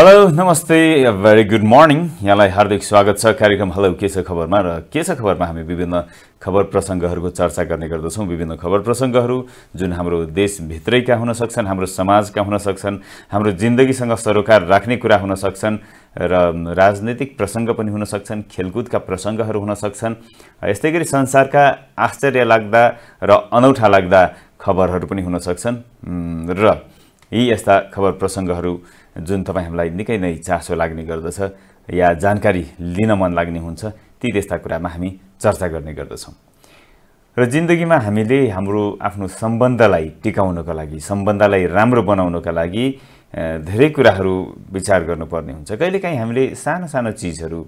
hello नमस्ते very good morning यहाँलाई हार्दिक स्वागत छ कार्यक्रम हेलो के छ खबरमा र के छ खबरमा हामी विभिन्न खबर प्रसङ्गहरूको चर्चा गर्ने गर्दछौँ विभिन्न खबर प्रसङ्गहरू जुन हाम्रो देशभित्रैका हुन सक्छन् हाम्रो समाजका हुन सक्छन् हाम्रो जिन्दगीसँग सरोकार राख्ने कुरा हुन सक्छन् र राजनैतिक प्रसङ्ग पनि हुन सक्छन् खेलकुदका प्रसङ्गहरू हुन सक्छन् यस्तै गरी संसारका आश्चर्य लाग्दा र अनौठा लाग्दा खबरहरू पनि हुन सक्छन् र यी यस्ता खबर प्रसङ्गहरू जुन तपाईँ हामीलाई निकै नै चासो लाग्ने गर्दछ या जानकारी लिन मन लाग्ने हुन्छ ती त्यस्ता कुरामा हामी चर्चा गर्ने गर्दछौँ र जिन्दगीमा हामीले हाम्रो आफ्नो सम्बन्धलाई टिकाउनको लागि सम्बन्धलाई राम्रो बनाउनका लागि धेरै कुराहरू विचार गर्नुपर्ने हुन्छ कहिलेकाहीँ हामीले सानो सानो चिजहरू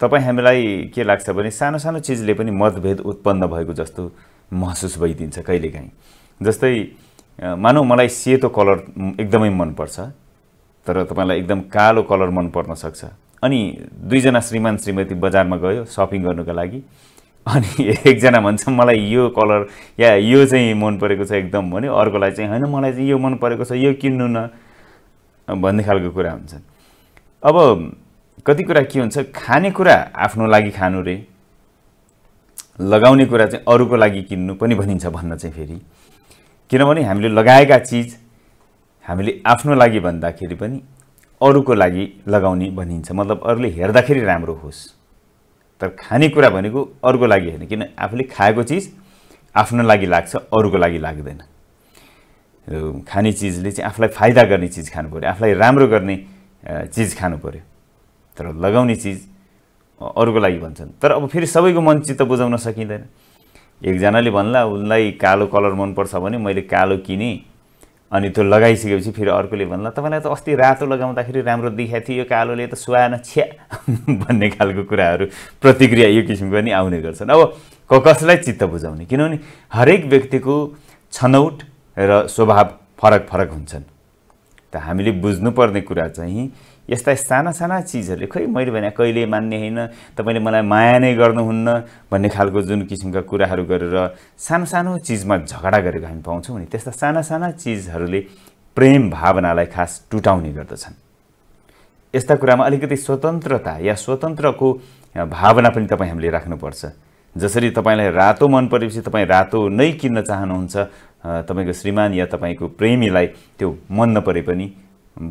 तपाईँ हामीलाई के लाग्छ भने सानो सानो चिजले पनि मतभेद उत्पन्न भएको जस्तो महसुस भइदिन्छ कहिलेकाहीँ जस्तै मानौँ मलाई सेतो कलर एकदमै मनपर्छ तर तपाईँलाई एकदम कालो कलर मन पर्न सक्छ अनि दुईजना श्रीमान श्रीमती बजारमा गयो सपिङ गर्नुको लागि अनि एकजना भन्छ मलाई यो कलर या यो चाहिँ मन परेको छ एकदम भन्यो अर्कोलाई चाहिँ होइन मलाई चाहिँ यो मन परेको छ यो किन्नु न भन्ने खालको कुरा हुन्छ अब कति कुरा के हुन्छ खानेकुरा आफ्नो लागि खानु रे लगाउने कुरा चाहिँ अरूको लागि किन्नु पनि भनिन्छ भन्न चाहिँ फेरि किनभने हामीले लगाएका चिज हामीले आफ्नो लागि भन्दाखेरि पनि अरूको लागि लगाउने भनिन्छ मतलब अरूले हेर्दाखेरि राम्रो होस् तर खानेकुरा भनेको अरूको लागि होइन किन आफूले खाएको चिज आफ्नो लागि लाग्छ अरूको लागि लाग्दैन खाने चिजले चाहिँ आफूलाई फाइदा गर्ने चिज खानु पऱ्यो आफूलाई राम्रो गर्ने चिज खानु पऱ्यो तर लगाउने चिज अरूको लागि भन्छन् तर अब फेरि सबैको मन चित्त बुझाउन सकिँदैन एकजनाले भन्ला उनलाई कालो कलर मनपर्छ भने मैले कालो किनेँ अनि त्यो लगाइसकेपछि फेरि अर्कोले भन्ला तपाईँलाई त अस्ति रातो लगाउँदाखेरि राम्रो देखाएको थियो यो कालोले त सुहाएन छ्या भन्ने खालको कुराहरू प्रतिक्रिया यो किसिमको पनि आउने गर्छन् अब क कसलाई चित्त बुझाउने किनभने हरेक व्यक्तिको छनौट र स्वभाव फरक फरक हुन्छन् त हामीले बुझ्नुपर्ने कुरा चाहिँ यस्ता साना साना चिजहरूले खै मैले भने कहिले मान्ने होइन तपाईँले मलाई माया नै गर्नुहुन्न भन्ने खालको जुन किसिमका कुराहरू गरेर सानो सानो चिजमा झगडा गरेको हामी पाउँछौँ नि त्यस्ता साना साना चिजहरूले प्रेम भावनालाई खास टुटाउने गर्दछन् यस्ता कुरामा अलिकति स्वतन्त्रता या स्वतन्त्रको भावना पनि तपाईँ हामीले राख्नुपर्छ जसरी तपाईँलाई रातो मन परेपछि तपाईँ रातो नै किन्न चाहनुहुन्छ तपाईँको श्रीमान या तपाईँको प्रेमीलाई त्यो मन नपरे पनि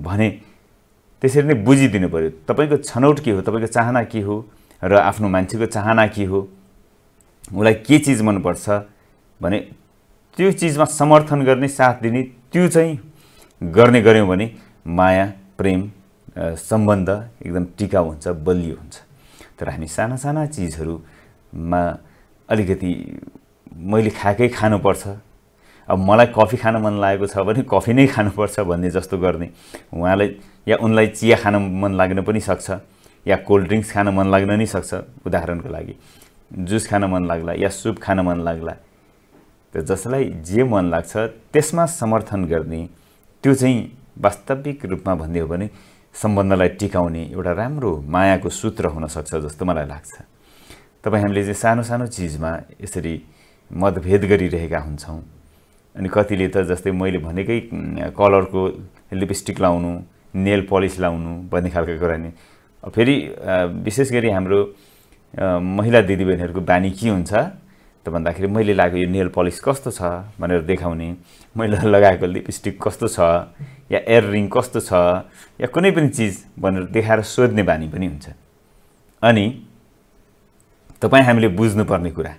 भने त्यसरी नै बुझिदिनु पऱ्यो तपाईँको छनौट के हो तपाईँको चाहना के हो र आफ्नो मान्छेको चाहना के हो उसलाई के चिज मनपर्छ भने त्यो चिजमा समर्थन गर्ने साथ दिने त्यो चाहिँ गर्ने गऱ्यौँ भने माया प्रेम सम्बन्ध एकदम टिकाउ हुन्छ बलियो हुन्छ तर हामी साना साना चिजहरूमा अलिकति मैले खाएकै खानुपर्छ अब मलाई कफी खान मन लागेको छ भने कफी नै खानुपर्छ भन्ने जस्तो गर्ने उहाँलाई या उनलाई चिया खान मन लाग्न पनि सक्छ या कोल्ड ड्रिङ्क्स खान मन लाग्न नै सक्छ उदाहरणको लागि जुस खान मन लाग्ला या सुप खान मन लाग्ला त जसलाई जे मन लाग्छ त्यसमा समर्थन गर्ने त्यो चाहिँ वास्तविक रूपमा भन्ने हो भने सम्बन्धलाई टिकाउने एउटा राम्रो मायाको सूत्र हुनसक्छ जस्तो मलाई लाग्छ तपाईँ हामीले चाहिँ सानो सानो चिजमा यसरी मतभेद गरिरहेका हुन्छौँ अनि कतिले त जस्तै मैले भनेकै कलरको लिपस्टिक लाउनु नेल पलिस लाउनु भन्ने खालको कुरा नि फेरि विशेष गरी हाम्रो महिला दिदीबहिनीहरूको बानी के हुन्छ त भन्दाखेरि मैले लगाएको यो नेल पलिस कस्तो छ भनेर देखाउने मैले लगाएको लिपस्टिक कस्तो छ या एयर रिङ कस्तो छ या कुनै पनि चिज भनेर देखाएर सोध्ने बानी पनि हुन्छ अनि तपाईँ हामीले बुझ्नुपर्ने कुरा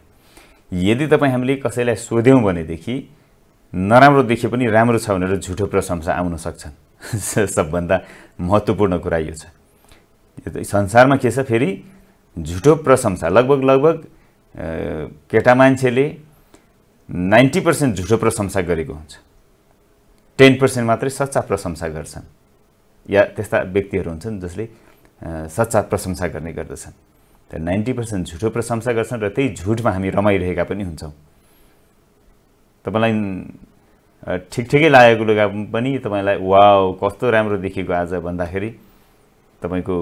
यदि तपाईँ हामीले कसैलाई सोध्यौँ भनेदेखि नराम्रो देखे पनि राम्रो छ भनेर झुठो प्रशंसा आउन सक्छन् सबभन्दा महत्त्वपूर्ण कुरा यो छ यो संसारमा के छ फेरि झुटो प्रशंसा लगभग लगभग केटा मान्छेले नाइन्टी पर्सेन्ट झुठो प्रशंसा गरेको हुन्छ टेन पर्सेन्ट मात्रै सच्चा प्रशंसा गर्छन् या त्यस्ता व्यक्तिहरू हुन्छन् जसले सच्चा प्रशंसा गर्ने गर्दछन् त नाइन्टी पर्सेन्ट झुटो प्रशंसा गर्छन् र त्यही झुटमा हामी रमाइरहेका पनि हुन्छौँ तपाईँलाई ठिक ठिकै लागेको लुगा पनि तपाईँलाई वा कस्तो राम्रो देखेको आज भन्दाखेरि तपाईँको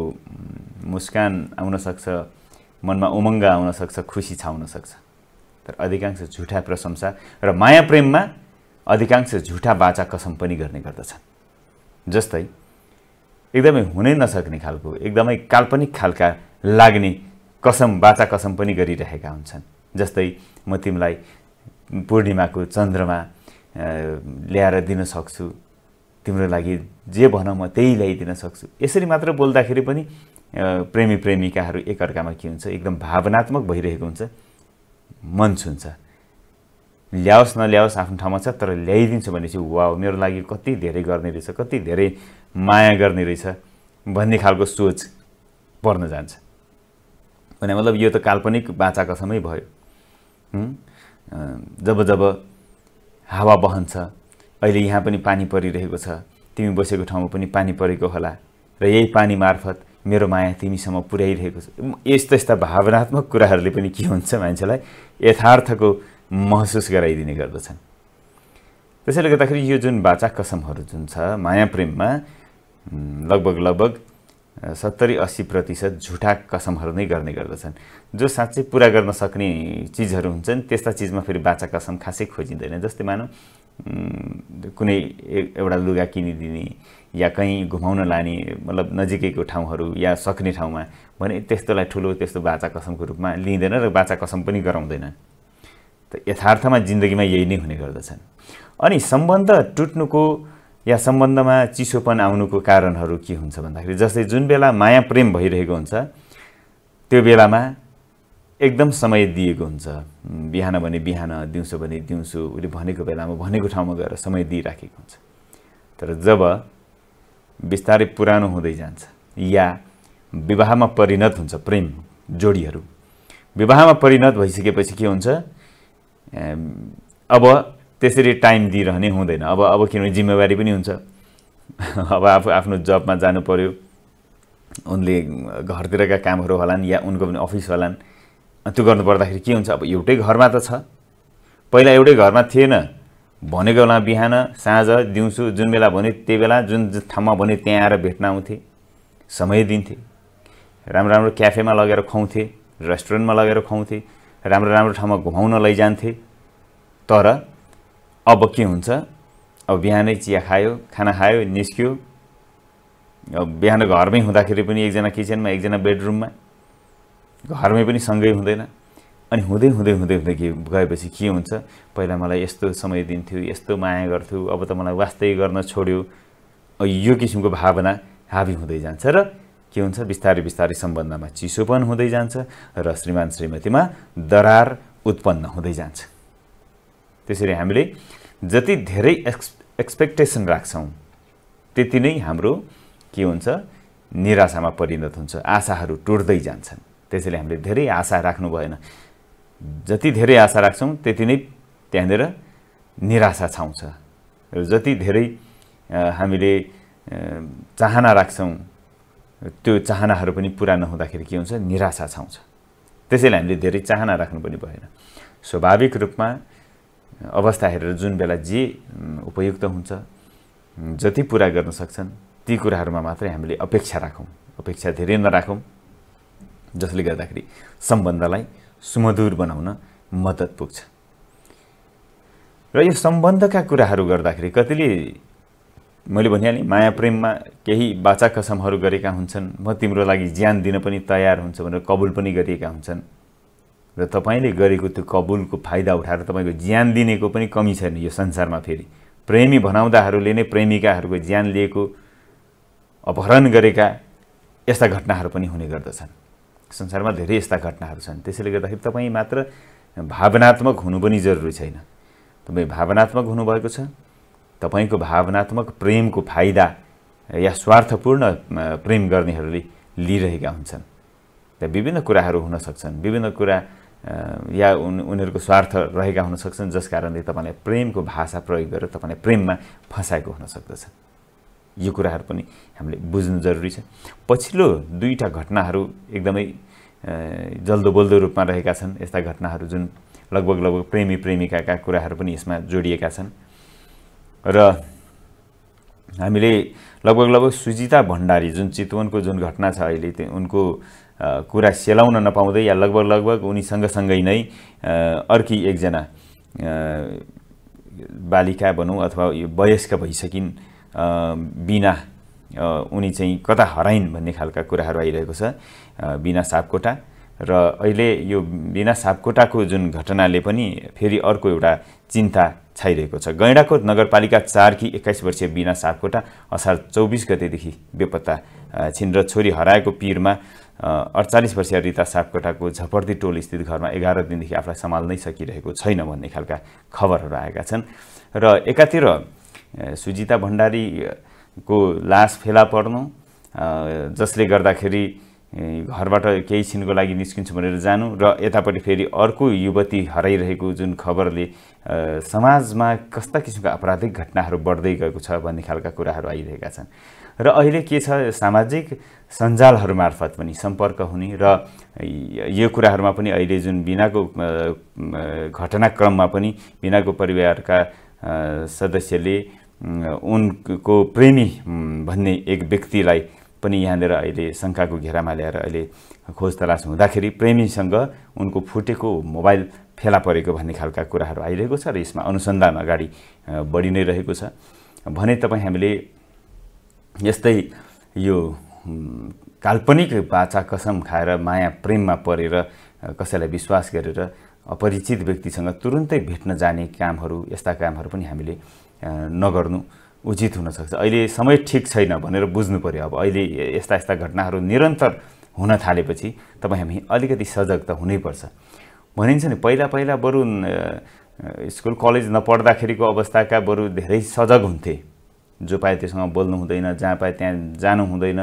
मुस्कान आउनसक्छ मनमा उमङ्ग आउनसक्छ खुसी छाउनसक्छ तर अधिकांश झुठा प्रशंसा र माया प्रेममा अधिकांश झुठा बाचा कसम पनि गर्ने गर्दछन् जस्तै एकदमै हुनै नसक्ने खालको एकदमै काल्पनिक खालका लाग्ने कसम बाचा कसम पनि गरिरहेका हुन्छन् जस्तै म तिमीलाई पूर्णिमाको चन्द्रमा ल्याएर दिन सक्छु तिम्रो लागि जे भन म त्यही ल्याइदिन सक्छु यसरी मात्र बोल्दाखेरि पनि प्रेमी प्रेमिकाहरू एकअर्कामा के हुन्छ एकदम भावनात्मक भइरहेको हुन्छ मन छुन्छ ल्याओस् नल्याओस् आफ्नो ठाउँमा छ तर ल्याइदिन्छु भनेपछि वा मेरो लागि कति धेरै गर्ने रहेछ कति धेरै माया गर्ने रहेछ भन्ने खालको सोच पर्न जान्छ भने मतलब यो त काल्पनिक समय भयो जब जब हावा बहन्छ अहिले यहाँ पनि पानी परिरहेको छ तिमी बसेको ठाउँमा पनि पानी परेको होला र यही पानी मार्फत मेरो माया तिमीसम्म पुर्याइरहेको छ यस्ता यस्ता भावनात्मक कुराहरूले पनि के हुन्छ मान्छेलाई यथार्थको महसुस गराइदिने गर्दछन् त्यसैले गर्दाखेरि यो जुन बाचा कसमहरू जुन छ माया प्रेममा लगभग लगभग सत्तरी अस्सी प्रतिशत झुठा कसमहरू नै गर्ने गर्दछन् जो साँच्चै पुरा गर्न सक्ने चिजहरू हुन्छन् त्यस्ता चिजमा फेरि बाचा कसम खासै खोजिँदैन जस्तै मानौँ कुनै एउटा लुगा किनिदिने या कहीँ घुमाउन लाने मतलब नजिकैको ठाउँहरू या सक्ने ठाउँमा भने त्यस्तोलाई ठुलो त्यस्तो बाचा कसमको रूपमा लिँदैन र बाचा कसम पनि गराउँदैन त यथार्थमा जिन्दगीमा यही नै हुने गर्दछन् अनि सम्बन्ध टुट्नुको या सम्बन्धमा चिसोपन आउनुको कारणहरू के हुन्छ भन्दाखेरि जस्तै जुन बेला माया प्रेम भइरहेको हुन्छ त्यो बेलामा एकदम समय दिएको हुन्छ बिहान भने बिहान दिउँसो भने दिउँसो उसले भनेको बेलामा भनेको ठाउँमा गएर समय दिइराखेको हुन्छ तर जब बिस्तारै पुरानो हुँदै जान्छ या विवाहमा परिणत हुन्छ प्रेम जोडीहरू विवाहमा परिणत भइसकेपछि के हुन्छ अब त्यसरी टाइम दिइरहने हुँदैन अब अब किनभने जिम्मेवारी पनि हुन्छ अब आफू आफ्नो जबमा जानु पऱ्यो उनले घरतिरका कामहरू होलान् या उनको पनि अफिस होलान् त्यो गर्नु पर्दाखेरि के हुन्छ अब एउटै घरमा त छ पहिला एउटै घरमा थिएन भनेको बेला बिहान साँझ दिउँसो जुन बेला भने त्यही बेला जुन ठाउँमा भने त्यहाँ आएर भेट्न आउँथे समय दिन्थे राम्रो राम्रो क्याफेमा लगेर खुवाउँथे रेस्टुरेन्टमा लगेर खुवाउँथे राम्रो राम्रो ठाउँमा घुमाउन लैजान्थे तर अब के हुन्छ अब बिहानै चिया खायो खाना खायो निस्क्यो अब बिहान घरमै हुँदाखेरि पनि एकजना किचनमा एकजना बेडरुममा घरमै पनि सँगै हुँदैन अनि हुँदै हुँदै हुँदै हुँदै के गएपछि के हुन्छ पहिला मलाई यस्तो समय दिन्थ्यो यस्तो माया गर्थ्यो अब त मलाई वास्तै गर्न छोड्यो यो किसिमको भावना हाबी हुँदै जान्छ र के हुन्छ बिस्तारै बिस्तारै सम्बन्धमा चिसोपन हुँदै जान्छ र श्रीमान श्रीमतीमा दरार उत्पन्न हुँदै जान्छ त्यसरी हामीले जति धेरै एक्स एक्सपेक्टेसन राख्छौँ त्यति नै हाम्रो के हुन्छ निराशामा परिणत हुन्छ आशाहरू टुट्दै जान्छन् त्यसैले हामीले धेरै आशा राख्नु भएन जति धेरै आशा राख्छौँ त्यति नै त्यहाँनिर निराशा छाउँछ र जति धेरै हामीले चाहना राख्छौँ त्यो चाहनाहरू पनि पुरा नहुँदाखेरि के हुन्छ निराशा छाउँछ त्यसैले हामीले धेरै चाहना राख्नु पनि भएन स्वाभाविक रूपमा अवस्था हेरेर जुन बेला जे उपयुक्त हुन्छ जति पुरा गर्न सक्छन् ती कुराहरूमा मात्रै हामीले अपेक्षा राखौँ अपेक्षा धेरै नराखौँ जसले गर्दाखेरि सम्बन्धलाई सुमधुर बनाउन मद्दत पुग्छ र यो सम्बन्धका कुराहरू गर्दाखेरि कतिले मैले भनिहालेँ माया प्रेममा केही बाचा कसमहरू गरेका हुन्छन् म तिम्रो लागि ज्यान दिन पनि तयार हुन्छ भनेर कबुल पनि गरिएका हुन्छन् र तपाईँले गरेको त्यो कबुलको फाइदा उठाएर तपाईँको ज्यान दिनेको पनि कमी छैन यो संसारमा फेरि प्रेमी भनाउँदाहरूले नै प्रेमिकाहरूको ज्यान लिएको अपहरण गरेका यस्ता घटनाहरू पनि हुने गर्दछन् संसारमा धेरै यस्ता घटनाहरू छन् त्यसैले गर्दाखेरि तपाईँ मात्र भावनात्मक हुनु पनि जरुरी छैन तपाईँ भावनात्मक हुनुभएको छ तपाईँको भावनात्मक प्रेमको फाइदा या स्वार्थपूर्ण प्रेम गर्नेहरूले लिइरहेका हुन्छन् त्यहाँ विभिन्न कुराहरू हुन सक्छन् विभिन्न कुरा या उन उनीहरूको स्वार्थ रहेका हुनसक्छन् जस कारणले तपाईँलाई प्रेमको भाषा प्रयोग गरेर तपाईँलाई प्रेममा फँसाएको हुनसक्दछ यो कुराहरू पनि हामीले बुझ्नु जरुरी छ पछिल्लो दुईवटा घटनाहरू एकदमै जल्दो बल्दो रूपमा रहेका छन् यस्ता घटनाहरू जुन लगभग लगभग प्रेमी प्रेमिकाका कुराहरू पनि यसमा जोडिएका छन् र हामीले लगभग लगभग सुजिता भण्डारी जुन चितवनको जुन घटना छ अहिले त्यो उनको कुरा सेलाउन नपाउँदै या लगभग लगभग उनी सँगसँगै नै अर्की एकजना बालिका भनौँ अथवा यो वयस्क भइसकिन् बिना उनी चाहिँ कता हराइन् भन्ने खालका कुराहरू आइरहेको छ बिना सापकोटा र अहिले यो बिना सापकोटाको जुन घटनाले पनि फेरि अर्को एउटा चिन्ता छाइरहेको छ गैँडाकोट नगरपालिका कि एक्काइस वर्षीय बिना सापकोटा असार चौबिस गतेदेखि बेपत्ता छिन् र छोरी हराएको पिरमा अडचालिस वर्षीय रिता सापकोटाको झपर्दी टोल स्थित घरमा एघार दिनदेखि आफूलाई सम्हाल्नै सकिरहेको छैन भन्ने खालका खबरहरू आएका छन् र एकातिर सुजिता भण्डारीको लास फेला पर्नु जसले गर्दाखेरि घरबाट केही छिनको लागि निस्किन्छु भनेर जानु र यतापट्टि फेरि अर्को युवती हराइरहेको जुन खबरले समाजमा कस्ता किसिमका आपराधिक घटनाहरू बढ्दै गएको छ भन्ने खालका कुराहरू आइरहेका छन् र अहिले के छ सामाजिक सञ्जालहरू मार्फत पनि सम्पर्क हुने र यो कुराहरूमा पनि अहिले जुन बिनाको घटनाक्रममा पनि बिनाको परिवारका सदस्यले उनको प्रेमी भन्ने एक व्यक्तिलाई पनि यहाँनिर अहिले शङ्काको घेरामा ल्याएर अहिले खोज तलास हुँदाखेरि प्रेमीसँग उनको फुटेको मोबाइल फेला परेको भन्ने खालका कुराहरू आइरहेको छ र यसमा अनुसन्धान अगाडि बढी नै रहेको छ भने तपाईँ हामीले यस्तै यो काल्पनिक बाचा कसम खाएर माया प्रेममा परेर कसैलाई विश्वास गरेर अपरिचित व्यक्तिसँग तुरुन्तै भेट्न जाने कामहरू यस्ता कामहरू पनि हामीले नगर्नु उचित हुनसक्छ अहिले समय ठिक छैन भनेर बुझ्नु पऱ्यो अब अहिले यस्ता यस्ता घटनाहरू निरन्तर हुन थालेपछि तपाईँ हामी अलिकति सजग त हुनैपर्छ भनिन्छ नि पहिला पहिला बरु स्कुल कलेज नपढ्दाखेरिको अवस्थाका बरु धेरै सजग हुन्थे जो पायो त्योसँग बोल्नु हुँदैन जहाँ पायो त्यहाँ जानु हुँदैन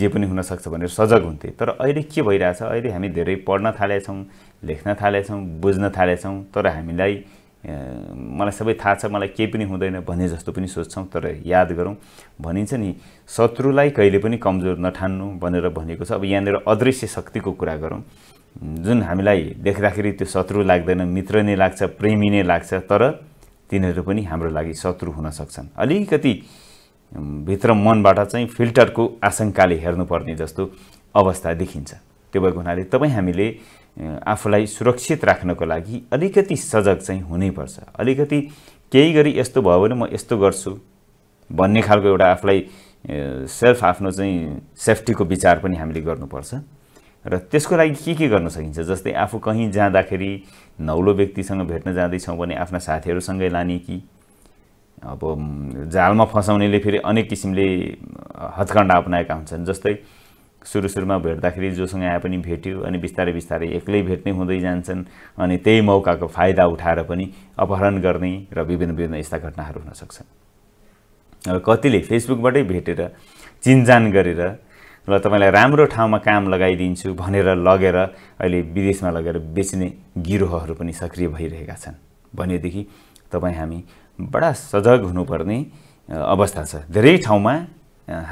जे पनि हुनसक्छ भनेर सजग हुन्थे तर अहिले के भइरहेछ अहिले हामी धेरै पढ्न थालेछौँ लेख्न थालेछौँ बुझ्न थालेछौँ तर हामीलाई मलाई सबै थाहा छ मलाई केही पनि हुँदैन भने जस्तो पनि सोच्छौँ तर याद गरौँ भनिन्छ नि शत्रुलाई कहिले पनि कमजोर नठान्नु भनेर भनेको छ अब यहाँनिर अदृश्य शक्तिको कुरा गरौँ जुन हामीलाई देख्दाखेरि त्यो शत्रु लाग्दैन मित्र नै लाग्छ प्रेमी नै लाग्छ तर तिनीहरू पनि हाम्रो लागि शत्रु हुन सक्छन् अलिकति भित्र मनबाट चाहिँ फिल्टरको आशङ्काले हेर्नुपर्ने जस्तो अवस्था देखिन्छ त्यो भएको हुनाले तपाईँ हामीले आफूलाई सुरक्षित राख्नको लागि अलिकति सजग चाहिँ हुनैपर्छ अलिकति केही गरी यस्तो भयो भने म यस्तो गर्छु भन्ने खालको एउटा आफूलाई सेल्फ आफ्नो चाहिँ सेफ्टीको विचार पनि हामीले गर्नुपर्छ र त्यसको लागि के के गर्न सकिन्छ जस्तै आफू कहीँ जाँदाखेरि नौलो व्यक्तिसँग भेट्न जाँदैछौँ भने आफ्ना साथीहरूसँगै लाने कि अब जालमा फसाउनेले फेरि अनेक किसिमले हत्कण्डा अप्नाएका हुन्छन् जस्तै सुरु सुरुमा भेट्दाखेरि जोसँग आए पनि भेट्यो अनि बिस्तारै बिस्तारै एक्लै भेट्ने हुँदै जान्छन् अनि त्यही मौकाको फाइदा उठाएर पनि अपहरण गर्ने र विभिन्न विभिन्न यस्ता घटनाहरू हुन सक्छन् र कतिले फेसबुकबाटै भेटेर चिनजान गरेर र तपाईँलाई राम्रो ठाउँमा काम लगाइदिन्छु भनेर लगेर अहिले विदेशमा लगेर बेच्ने गिरोहहरू पनि सक्रिय भइरहेका छन् भनेदेखि तपाईँ हामी बडा सजग हुनुपर्ने अवस्था छ धेरै ठाउँमा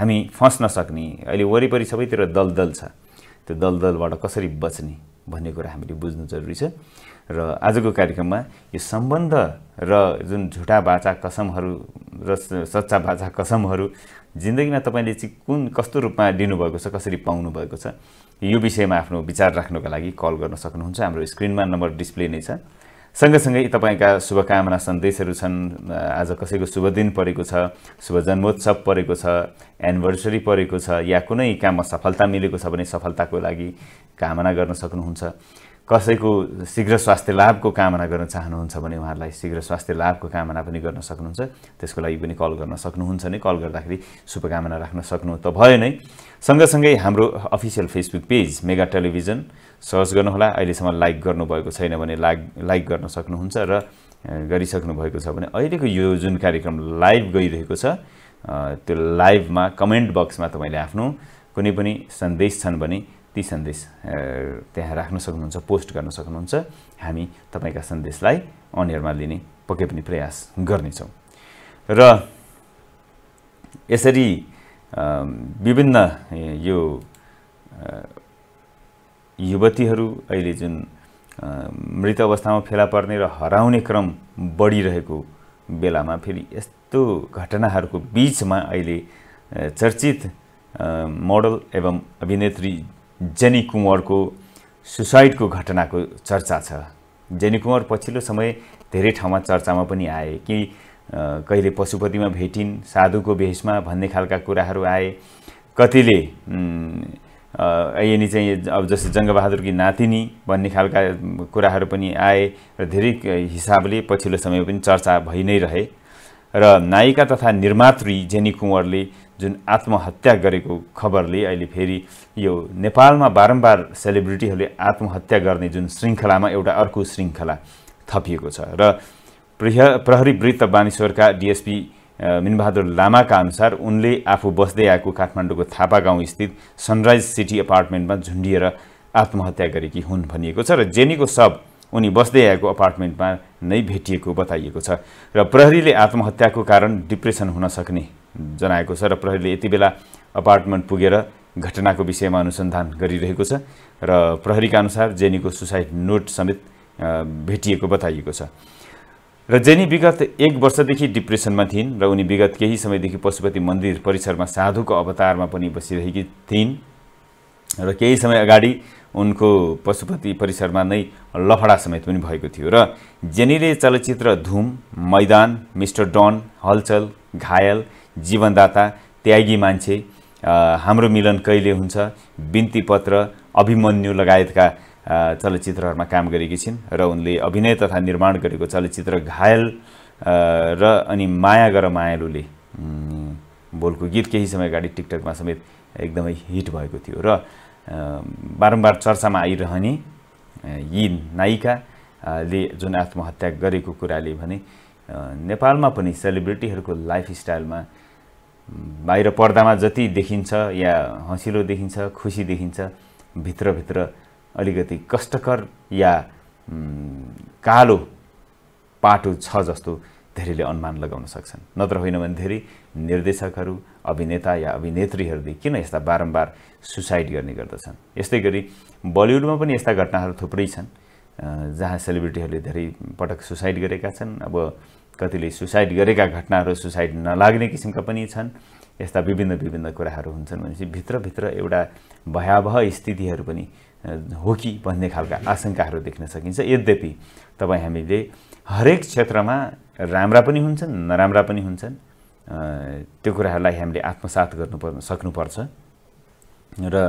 हामी फस्न सक्ने अहिले वरिपरि सबैतिर दलदल छ त्यो दलदलबाट कसरी बच्ने भन्ने कुरा हामीले बुझ्नु जरुरी छ र आजको कार्यक्रममा यो सम्बन्ध र जुन झुटा बाचा कसमहरू र सच्चा बाचा कसमहरू जिन्दगीमा तपाईँले चाहिँ कुन कस्तो रूपमा लिनुभएको छ कसरी पाउनुभएको छ यो विषयमा आफ्नो विचार राख्नको लागि कल गर्न सक्नुहुन्छ हाम्रो स्क्रिनमा नम्बर डिस्प्ले नै छ सँगसँगै तपाईँका शुभकामना सन्देशहरू छन् आज कसैको शुभ दिन परेको छ शुभ जन्मोत्सव परेको छ एनिभर्सरी परेको छ या कुनै काममा सफलता मिलेको छ भने सफलताको लागि कामना गर्न सक्नुहुन्छ कसैको शीघ्र स्वास्थ्य लाभको कामना गर्न चाहनुहुन्छ भने उहाँहरूलाई शीघ्र स्वास्थ्य लाभको कामना पनि गर्न सक्नुहुन्छ त्यसको लागि पनि कल गर्न सक्नुहुन्छ नै कल गर्दाखेरि शुभकामना राख्न सक्नु त भयो नै सँगसँगै हाम्रो official Facebook page mega television search गर्नुहोला अहिलेसम्म लाइक गर्नुभएको छैन भने लाइक लाइक गर्न सक्नुहुन्छ र गरिसक्नु भएको छ भने अहिलेको यो जुन कार्यक्रम लाइभ गइरहेको छ त्यो लाइभमा कमेन्ट बक्समा तपाईँले आफ्नो कुनै पनि सन्देश छन् भने ती सन्देश त्यहाँ राख्न सक्नुहुन्छ पोस्ट गर्न सक्नुहुन्छ हामी तपाईँका सन्देशलाई अनियरमा लिने पक्कै पनि प्रयास गर्नेछौँ र यसरी विभिन्न यो युवतीहरू अहिले जुन मृत अवस्थामा फेला पर्ने र हराउने क्रम बढिरहेको बेलामा फेरि यस्तो घटनाहरूको बिचमा अहिले चर्चित मोडल एवं अभिनेत्री जेनी कुँवरको सुसाइडको घटनाको चर्चा छ जेनी कुँवर पछिल्लो समय धेरै ठाउँमा चर्चामा पनि आए कि कहिले पशुपतिमा भेटिन् साधुको भेषमा भन्ने खालका कुराहरू आए कतिले यिनी चाहिँ अब जस्तै जङ्गबहादुरकी नातिनी भन्ने खालका कुराहरू पनि आए र धेरै हिसाबले पछिल्लो समय पनि चर्चा भइ नै रहे र नायिका तथा निर्मात्री जेनी कुँवरले जुन आत्महत्या गरेको खबरले अहिले फेरि यो नेपालमा बारम्बार सेलिब्रिटीहरूले आत्महत्या गर्ने जुन श्रृङ्खलामा एउटा अर्को श्रृङ्खला थपिएको छ र प्रह प्रहरी वृत्त बानेश्वरका डिएसपी मिनबहादुर लामाका अनुसार उनले आफू बस्दै आएको काठमाडौँको थापा गाउँस्थित सनराइज सिटी अपार्टमेन्टमा झुन्डिएर आत्महत्या गरेकी हुन् भनिएको छ र जेनीको सब उनी बस्दै आएको अपार्टमेन्टमा नै भेटिएको बताइएको छ र प्रहरीले आत्महत्याको कारण डिप्रेसन हुन सक्ने जनाएको छ र प्रहरीले यति बेला अपार्टमेन्ट पुगेर घटनाको विषयमा अनुसन्धान गरिरहेको छ र प्रहरीका अनुसार जेनीको सुसाइड नोट समेत भेटिएको बताइएको छ र जेनी विगत एक वर्षदेखि डिप्रेसनमा थिइन् र उनी विगत केही समयदेखि पशुपति मन्दिर परिसरमा साधुको अवतारमा पनि बसिरहेकी थिइन् र केही समय अगाडि उनको पशुपति परिसरमा नै लफडा समेत पनि भएको थियो र जेनीले चलचित्र धुम मैदान मिस्टर डन हलचल घायल जीवनदाता त्यागी मान्छे हाम्रो मिलन कहिले हुन्छ बिन्ती पत्र अभिमन्यु लगायतका चलचित्रहरूमा काम गरेकी छिन् र उनले अभिनय तथा निर्माण गरेको चलचित्र घायल र अनि माया गर मायालुले बोलको गीत केही समय अगाडि टिकटकमा समेत एकदमै हिट भएको थियो र बारम्बार चर्चामा आइरहने यी नायिकाले जुन आत्महत्या गरेको कुराले भने नेपालमा पनि सेलिब्रिटीहरूको लाइफस्टाइलमा बाहिर पर्दामा जति देखिन्छ या हँसिलो देखिन्छ खुसी देखिन्छ भित्रभित्र अलिकति कष्टकर या कालो पाटो छ जस्तो धेरैले अनुमान लगाउन सक्छन् नत्र होइन भने धेरै निर्देशकहरू अभिनेता या अभिनेत्रीहरूले किन यस्ता बारम्बार सुसाइड गर्ने गर्दछन् यस्तै गरी बलिउडमा पनि यस्ता घटनाहरू थुप्रै छन् जहाँ सेलिब्रिटीहरूले धेरै पटक सुसाइड गरेका छन् अब कतिले सुसाइड गरेका घटनाहरू सुसाइड नलाग्ने किसिमका पनि छन् यस्ता विभिन्न विभिन्न कुराहरू हुन्छन् भनेपछि भित्रभित्र एउटा भयावह स्थितिहरू पनि हो कि भन्ने खालका आशङ्काहरू देख्न सकिन्छ यद्यपि तपाईँ हामीले हरेक क्षेत्रमा राम्रा पनि हुन्छन् नराम्रा पनि हुन्छन् त्यो कुराहरूलाई हामीले आत्मसात गर्नु सक्नुपर्छ र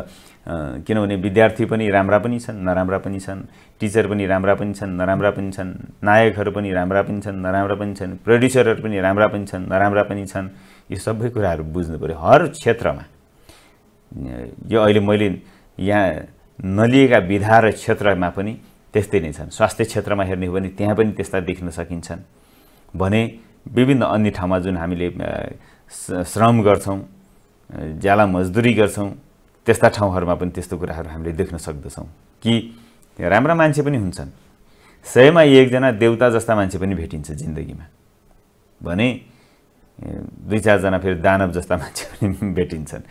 किनभने विद्यार्थी पनि राम्रा पनि छन् नराम्रा पनि छन् टिचर पनि राम्रा पनि छन् नराम्रा पनि छन् नायकहरू पनि राम्रा पनि छन् नराम्रा पनि छन् प्रड्युसरहरू पनि राम्रा पनि छन् नराम्रा पनि छन् यो सबै कुराहरू बुझ्नु पऱ्यो हर क्षेत्रमा यो अहिले मैले यहाँ नलिएका विधा र क्षेत्रमा पनि त्यस्तै नै छन् स्वास्थ्य क्षेत्रमा हेर्ने हो भने त्यहाँ पनि त्यस्ता देख्न सकिन्छन् भने विभिन्न अन्य ठाउँमा जुन हामीले श्रम गर्छौँ ज्याला मजदुरी गर्छौँ त्यस्ता ठाउँहरूमा पनि त्यस्तो कुराहरू हामीले देख्न सक्दछौँ कि राम्रा मान्छे पनि हुन्छन् सयमा एकजना देउता जस्ता मान्छे पनि भेटिन्छ जिन्दगीमा भने दुई चारजना फेरि दानव जस्ता मान्छे पनि भेटिन्छन्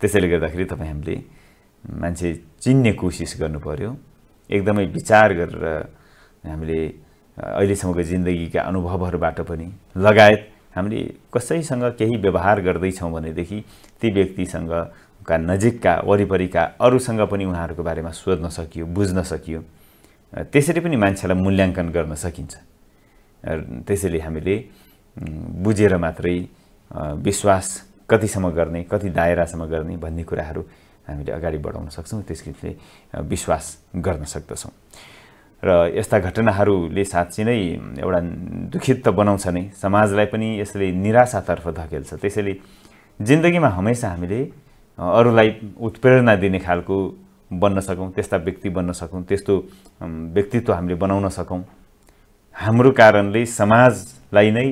त्यसैले गर्दाखेरि तपाईँ हामीले मान्छे चिन्ने कोसिस गर्नु पऱ्यो एकदमै विचार गरेर हामीले अहिलेसम्मको जिन्दगीका अनुभवहरूबाट पनि लगायत हामीले कसैसँग केही व्यवहार गर्दैछौँ भनेदेखि ती व्यक्तिसँग का नजिकका वरिपरिका अरूसँग पनि उहाँहरूको बारेमा सोध्न सकियो बुझ्न सकियो त्यसरी पनि मान्छेलाई मूल्याङ्कन गर्न सकिन्छ त्यसैले हामीले बुझेर मात्रै विश्वास कतिसम्म गर्ने कति दायरासम्म गर्ने भन्ने कुराहरू हामीले अगाडि बढाउन सक्छौँ त्यसले विश्वास गर्न सक्दछौँ र यस्ता घटनाहरूले साँच्ची नै एउटा दुखित त बनाउँछ नै समाजलाई पनि यसले निराशातर्फ धकेल्छ त्यसैले जिन्दगीमा हमेसा हामीले अरूलाई उत्प्रेरणा दिने खालको बन्न सकौँ त्यस्ता व्यक्ति बन्न सकौँ त्यस्तो व्यक्तित्व हामीले बनाउन सकौँ हाम्रो कारणले समाजलाई नै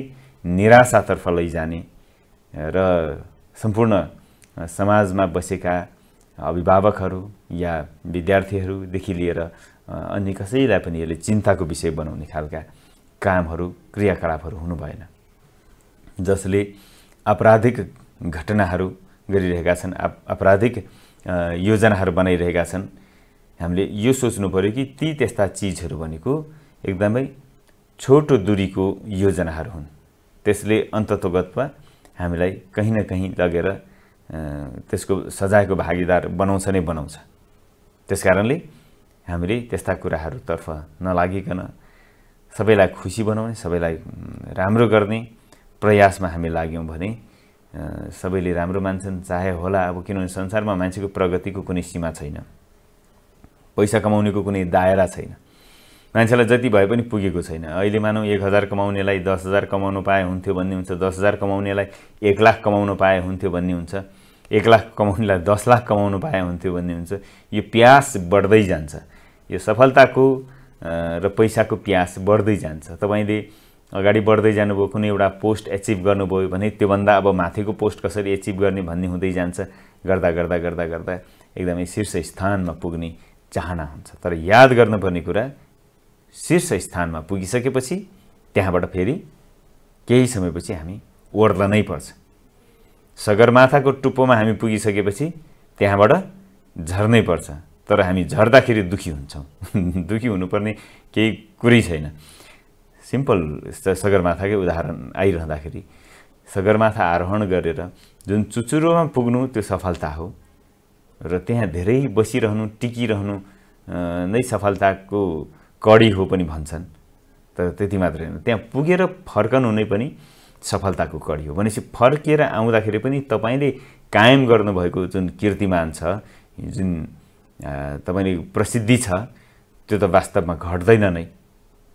निराशातर्फ लैजाने र सम्पूर्ण समाजमा बसेका अभिभावकहरू या विद्यार्थीहरूदेखि लिएर अन्य कसैलाई पनि यसले चिन्ताको विषय बनाउने खालका कामहरू क्रियाकलापहरू हुनु भएन जसले आपराधिक घटनाहरू गरिरहेका छन् आप आपराधिक योजनाहरू बनाइरहेका छन् हामीले यो सोच्नु पऱ्यो कि ती त्यस्ता चिजहरू भनेको एकदमै छोटो दुरीको योजनाहरू हुन् त्यसले अन्तत्वगतमा हामीलाई कहीँ न कहीँ लगेर त्यसको सजायको भागीदार बनाउँछ नै बनाउँछ त्यस कारणले हामीले त्यस्ता कुराहरूतर्फ नलागिकन सबैलाई खुसी बनाउने सबैलाई राम्रो गर्ने प्रयासमा हामी लाग्यौँ भने सबैले राम्रो मान्छन् चाहे होला अब किनभने संसारमा मान्छेको प्रगतिको कुनै सीमा छैन पैसा कमाउनेको कुनै दायरा छैन मान्छेलाई जति भए पनि पुगेको छैन अहिले मानौँ एक हजार कमाउनेलाई दस हजार कमाउनु पाए हुन्थ्यो भन्ने हुन्छ दस हजार कमाउनेलाई एक लाख कमाउनु पाए हुन्थ्यो भन्ने हुन्छ एक लाख कमाउनेलाई दस लाख कमाउनु पाए हुन्थ्यो भन्ने हुन्छ यो प्यास बढ्दै जान्छ यो सफलताको र पैसाको प्यास बढ्दै जान्छ तपाईँले अगाडि बढ्दै जानुभयो कुनै एउटा पोस्ट एचिभ गर्नुभयो भने त्योभन्दा अब माथिको पोस्ट कसरी एचिभ गर्ने भन्ने हुँदै जान्छ गर्दा गर्दा गर्दा गर्दा एकदमै शीर्ष स्थानमा पुग्ने चाहना हुन्छ तर याद गर्नुपर्ने कुरा शीर्ष स्थानमा पुगिसकेपछि त्यहाँबाट फेरि केही समयपछि हामी ओर्लनै पर्छ सगरमाथाको टुप्पोमा हामी पुगिसकेपछि त्यहाँबाट झर्नै पर्छ तर हामी झर्दाखेरि दुःखी हुन्छौँ दुःखी हुनुपर्ने केही कुरै छैन सिम्पल सगरमाथाकै उदाहरण आइरहँदाखेरि सगरमाथा आरोहण गरेर जुन चुचुरोमा पुग्नु त्यो सफलता हो र त्यहाँ धेरै बसिरहनु टिकिरहनु नै सफलताको कडी हो पनि भन्छन् तर त्यति मात्र होइन त्यहाँ पुगेर फर्कनु नै पनि सफलताको कडी हो भनेपछि फर्केर आउँदाखेरि पनि तपाईँले कायम गर्नुभएको जुन कीर्तिमान छ जुन तपाईँले प्रसिद्धि छ त्यो त वास्तवमा घट्दैन नै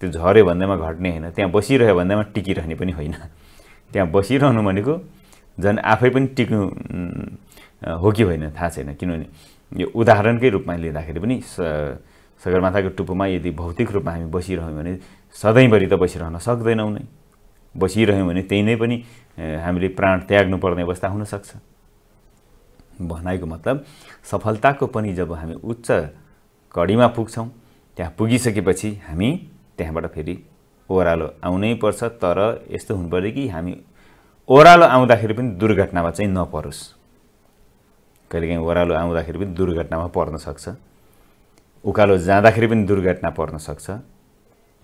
त्यो झऱ्यो भन्दैमा घट्ने होइन त्यहाँ बसिरह्यो भन्दैमा टिकिरहने पनि होइन त्यहाँ बसिरहनु भनेको झन् आफै पनि टिक्नु हो कि होइन थाहा छैन किनभने यो उदाहरणकै रूपमा लिँदाखेरि पनि सगरमाथाको टुप्पोमा यदि भौतिक रूपमा हामी बसिरह्यौँ भने सधैँभरि त बसिरहन सक्दैनौँ नै बसिरह्यौँ भने त्यही नै पनि हामीले प्राण त्याग्नुपर्ने अवस्था हुनसक्छ भनाइको मतलब सफलताको पनि जब हामी उच्च कडीमा पुग्छौँ त्यहाँ पुगिसकेपछि हामी त्यहाँबाट फेरि ओह्रालो आउनै पर्छ तर यस्तो हुनु पऱ्यो कि हामी ओह्रालो आउँदाखेरि पनि दुर्घटनामा चाहिँ नपरोस् कहिलेकाहीँ ओह्रालो आउँदाखेरि पनि दुर्घटनामा पर्न सक्छ उकालो जाँदाखेरि पनि दुर्घटना पर्न सक्छ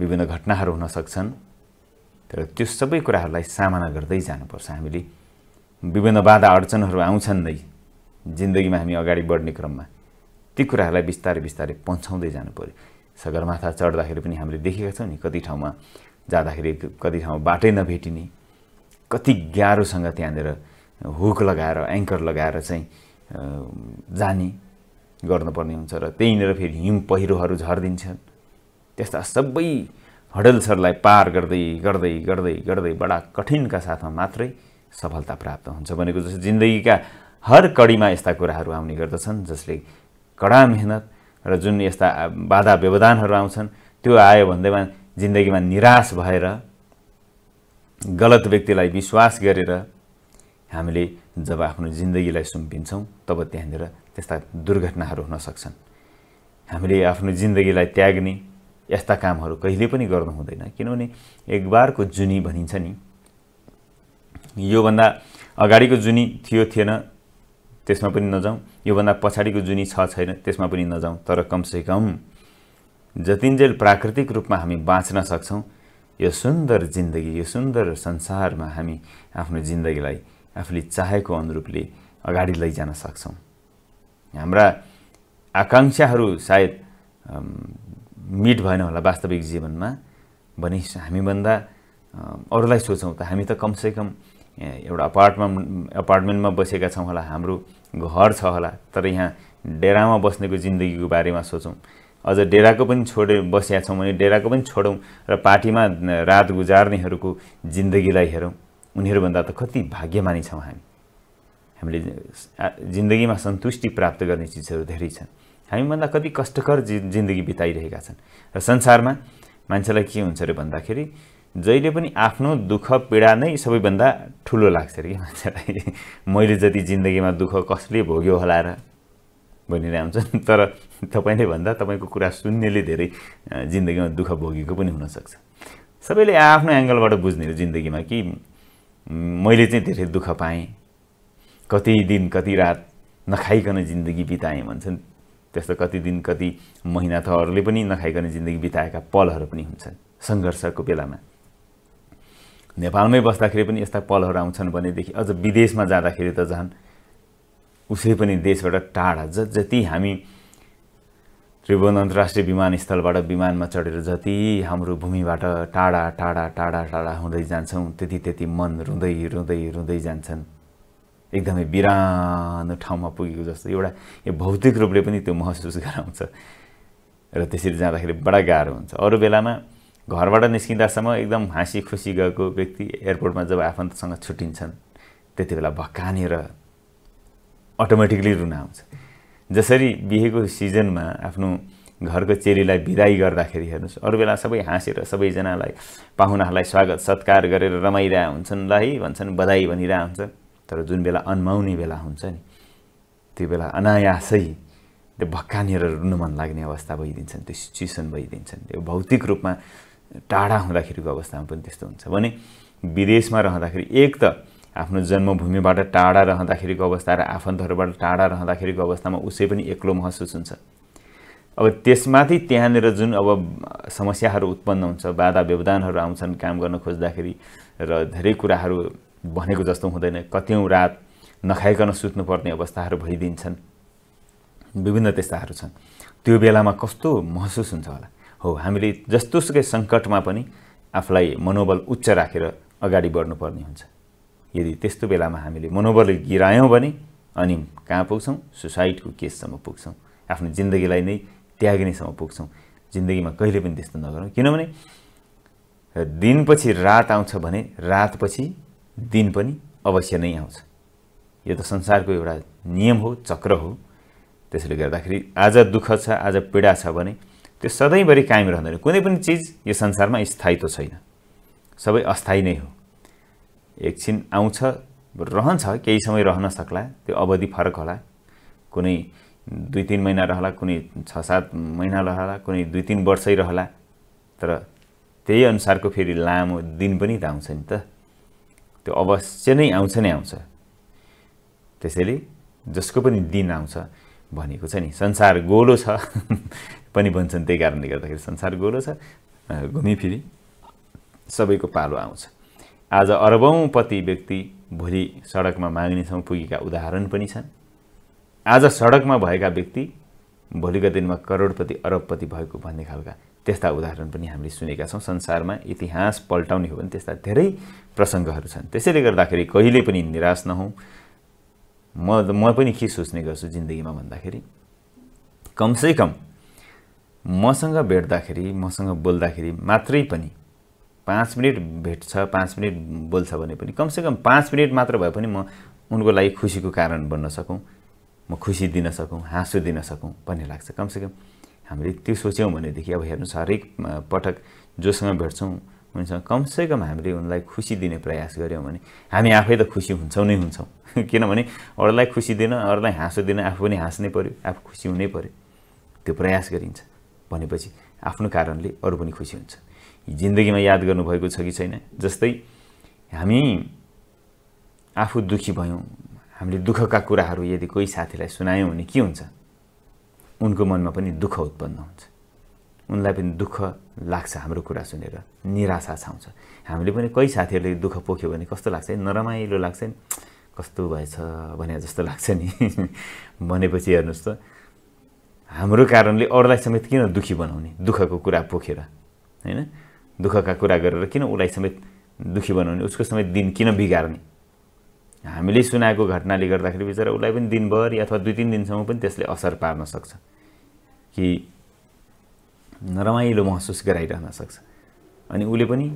विभिन्न घटनाहरू हुन सक्छन् तर त्यो सबै कुराहरूलाई सामना गर्दै जानुपर्छ हामीले विभिन्न बाधा अड्चनहरू आउँछन् नै जिन्दगीमा हामी अगाडि बढ्ने क्रममा ती कुराहरूलाई बिस्तारै बिस्तारै पछाउँदै जानु पऱ्यो सगरमाथा चढ्दाखेरि पनि हामीले देखेका छौँ नि कति ठाउँमा जाँदाखेरि कति ठाउँमा बाटै नभेटिने कति गाह्रोसँग त्यहाँनिर हुक लगाएर एङ्कर लगाएर चाहिँ जाने गर्नुपर्ने हुन्छ र त्यहीँनिर फेरि हिम पहिरोहरू झरिदिन्छन् त्यस्ता सबै हडल्सहरूलाई पार गर्दै गर्दै गर्दै गर्दै बडा कठिनका साथमा मात्रै सफलता प्राप्त हुन्छ भनेको जस्तो जिन्दगीका हर कडीमा यस्ता कुराहरू आउने गर्दछन् जसले कडा मेहनत र जुन यस्ता बाधा व्यवधानहरू आउँछन् त्यो आयो भन्दैमा जिन्दगीमा निराश भएर गलत व्यक्तिलाई विश्वास गरेर हामीले जब आफ्नो जिन्दगीलाई सुम्पिन्छौँ तब त्यहाँनिर त्यस्ता दुर्घटनाहरू हुन सक्छन् हामीले आफ्नो जिन्दगीलाई त्याग्ने यस्ता कामहरू कहिले पनि गर्नु हुँदैन किनभने एकबारको जुनी भनिन्छ नि योभन्दा अगाडिको जुनी थियो थिएन त्यसमा पनि नजाउँ योभन्दा पछाडिको जुनी छ छैन त्यसमा पनि नजाउँ तर कमसेकम जतिन्जेल प्राकृतिक रूपमा हामी बाँच्न सक्छौँ यो सुन्दर जिन्दगी यो सुन्दर संसारमा हामी आफ्नो जिन्दगीलाई आफूले चाहेको अनुरूपले अगाडि लैजान सक्छौँ हाम्रा आकाङ्क्षाहरू सायद मिट भएन होला वास्तविक जीवनमा भने हामीभन्दा अरूलाई सोचौँ त हामी त कमसेकम एउटा अपार्टमेन्ट अपार्टमेन्टमा बसेका छौँ होला हाम्रो घर छ होला तर यहाँ डेरामा बस्नेको जिन्दगीको बारेमा सोचौँ अझ डेराको पनि छोडे बसेका छौँ भने डेराको पनि छोडौँ र पार्टीमा रात गुजार्नेहरूको जिन्दगीलाई हेरौँ उनीहरूभन्दा त कति भाग्यमानी छौँ हामी हामीले जिन्दगीमा सन्तुष्टि प्राप्त गर्ने चिजहरू धेरै छन् हामीभन्दा कति कष्टकर जिन्दगी बिताइरहेका छन् र संसारमा मान्छेलाई के हुन्छ अरे भन्दाखेरि जहिले पनि आफ्नो दुःख पीडा नै सबैभन्दा ठुलो लाग्छ अरे कि मान्छेलाई मैले जति जिन्दगीमा दुःख कसले भोग्यो होला र भनिरहन्छन् तर तपाईँले भन्दा तपाईँको कुरा सुन्नेले धेरै जिन्दगीमा दुःख भोगेको पनि हुनसक्छ सबैले आफ्नो एङ्गलबाट बुझ्ने हो जिन्दगीमा कि मैले चाहिँ धेरै दुःख पाएँ कति दिन कति रात नखाइकन जिन्दगी बिताएँ भन्छन् त्यस्तो कति दिन कति महिना त अरूले पनि नखाइकन जिन्दगी बिताएका पलहरू पनि हुन्छन् सङ्घर्षको बेलामा नेपालमै बस्दाखेरि पनि यस्ता पलहरू आउँछन् भनेदेखि अझ विदेशमा जाँदाखेरि त झन् उसै पनि देशबाट टाढा ज जति हामी त्रिभुवन अन्तर्राष्ट्रिय विमानस्थलबाट विमानमा चढेर जति हाम्रो भूमिबाट टाढा टाढा टाढा टाढा हुँदै जान्छौँ त्यति त्यति मन रुँदै रुँदै रुँदै जान्छन् एकदमै बिरानो ठाउँमा पुगेको जस्तो एउटा यो भौतिक रूपले पनि त्यो महसुस गराउँछ र त्यसरी जाँदाखेरि बडा गाह्रो हुन्छ अरू बेलामा घरबाट निस्किँदासम्म एकदम हाँसी खुसी गएको व्यक्ति एयरपोर्टमा जब आफन्तसँग छुट्टिन्छन् त्यति बेला भक्कानेर अटोमेटिकली रुन आउँछ जसरी बिहेको सिजनमा आफ्नो घरको चेलीलाई बिदाई गर्दाखेरि हेर्नुहोस् अरू बेला सबै हाँसेर सबैजनालाई पाहुनाहरूलाई स्वागत सत्कार गरेर रमाइरह हुन्छन् ल है भन्छन् बधाई भनिरह हुन्छ तर जुन बेला अन्माउने बेला हुन्छ नि त्यो बेला अनायासै त्यो भक्कानेर रुनु मन लाग्ने अवस्था भइदिन्छन् त्यो सिचुएसन भइदिन्छन् त्यो भौतिक रूपमा टाढा हुँदाखेरिको अवस्थामा पनि त्यस्तो हुन्छ भने विदेशमा रहँदाखेरि एक त आफ्नो जन्मभूमिबाट टाढा रहँदाखेरिको अवस्था र आफन्तहरूबाट टाढा रहँदाखेरिको अवस्थामा उसै पनि एक्लो महसुस हुन्छ अब त्यसमाथि त्यहाँनिर जुन अब समस्याहरू उत्पन्न हुन्छ बाधा व्यवधानहरू आउँछन् काम गर्न खोज्दाखेरि र धेरै कुराहरू भनेको जस्तो हुँदैन कत्यौँ रात नखाइकन सुत्नुपर्ने अवस्थाहरू भइदिन्छन् विभिन्न त्यस्ताहरू छन् त्यो बेलामा कस्तो महसुस हुन्छ होला हो हामीले जस्तोसुकै सङ्कटमा पनि आफूलाई मनोबल उच्च राखेर अगाडि बढ्नुपर्ने हुन्छ यदि त्यस्तो बेलामा हामीले मनोबल गिरायौँ भने अनि कहाँ पुग्छौँ सुसाइडको केससम्म पुग्छौँ आफ्नो जिन्दगीलाई नै त्याग्नेसम्म पुग्छौँ जिन्दगीमा कहिले पनि त्यस्तो नगरौँ किनभने दिनपछि रात आउँछ भने रातपछि दिन पनि अवश्य नै आउँछ यो त संसारको एउटा नियम हो चक्र हो त्यसले गर्दाखेरि आज दुःख छ आज पीडा छ भने त्यो सधैँभरि कायम रहँदैन कुनै पनि चिज यो संसारमा स्थायित्व छैन सबै अस्थायी नै हो एकछिन आउँछ रहन्छ केही समय रहन सक्ला त्यो अवधि फरक होला कुनै दुई तिन महिना रहला कुनै छ सात महिना रहला कुनै दुई तिन वर्षै रहला तर त्यही अनुसारको फेरि लामो दिन पनि त आउँछ नि त त्यो अवश्य नै आउँछ नै आउँछ त्यसैले जसको पनि दिन आउँछ भनेको छ नि संसार गोलो छ पनि भन्छन् त्यही कारणले गर्दाखेरि संसार गोलो छ घुमिफिरी सबैको पालो आउँछ आज पति व्यक्ति भोलि सडकमा माग्नेसम्म पुगेका उदाहरण पनि छन् आज सडकमा भएका व्यक्ति भोलिका दिनमा करोडपति अरबपति भएको भन्ने खालका त्यस्ता उदाहरण पनि हामीले सुनेका छौँ संसारमा इतिहास पल्टाउने हो भने त्यस्ता धेरै प्रसङ्गहरू छन् त्यसैले गर्दाखेरि कहिले पनि निराश नहौँ म म पनि के सोच्ने गर्छु जिन्दगीमा भन्दाखेरि कमसेकम मसँग भेट्दाखेरि मसँग बोल्दाखेरि मात्रै पनि पाँच मिनट भेट्छ पाँच मिनट बोल्छ भने पनि कमसेकम पाँच मिनट मात्र भए पनि म उनको लागि खुसीको कारण बन्न सकौँ म खुसी दिन सकौँ हाँसो दिन सकौँ भन्ने लाग्छ कमसेकम हामीले त्यो सोच्यौँ भनेदेखि अब हेर्नुहोस् हरेक पटक जोसँग भेट्छौँ उनीसँग कमसेकम हामीले उनलाई खुसी दिने प्रयास गऱ्यौँ भने हामी आफै त खुसी हुन्छौँ नै हुन्छौँ किनभने अरूलाई खुसी दिन अरूलाई हाँसो दिन आफू पनि हाँस्नै पऱ्यो आफू खुसी हुनै पऱ्यो त्यो प्रयास गरिन्छ भनेपछि आफ्नो कारणले अरू पनि खुसी हुन्छ जिन्दगीमा याद गर्नुभएको छ कि छैन जस्तै हामी आफू दुःखी भयौँ हामीले दुःखका कुराहरू यदि कोही साथीलाई सुनायौँ भने के हुन्छ उनको मनमा पनि दुःख उत्पन्न हुन्छ उनलाई पनि दुःख लाग्छ हाम्रो कुरा सुनेर निराशा छाउँछ हामीले पनि कोही साथीहरूले दुःख पोख्यो भने कस्तो लाग्छ नरमाइलो लाग्छ नि कस्तो भएछ भने जस्तो लाग्छ नि भनेपछि हेर्नुहोस् त हाम्रो कारणले अरूलाई समेत किन दुःखी बनाउने दुःखको कुरा पोखेर होइन दुःखका कुरा गरेर किन उसलाई समेत दुःखी बनाउने उसको समेत दिन किन बिगार्ने हामीले सुनाएको घटनाले गर्दाखेरि बिचरा उसलाई पनि दिनभरि अथवा दुई तिन दिनसम्म पनि त्यसले असर पार्न सक्छ कि नरमाइलो महसुस गराइरहन सक्छ अनि उसले पनि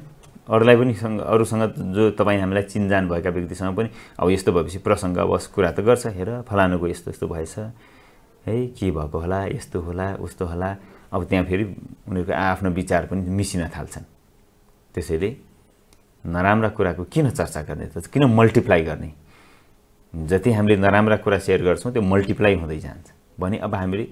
अरूलाई पनि सँग अरूसँग जो तपाईँ हामीलाई चिन्जान भएका व्यक्तिसँग पनि अब यस्तो भएपछि प्रसङ्ग अब कुरा त गर्छ हेर फलानुको यस्तो यस्तो भएछ है के भएको होला यस्तो होला उस्तो होला अब त्यहाँ फेरि उनीहरूको आआफ्नो विचार पनि मिसिन थाल्छन् त्यसैले नराम्रा कुराको किन चर्चा गर्ने त किन मल्टिप्लाई गर्ने जति हामीले नराम्रा कुरा सेयर गर्छौँ त्यो मल्टिप्लाई हुँदै जान्छ भने अब हामीले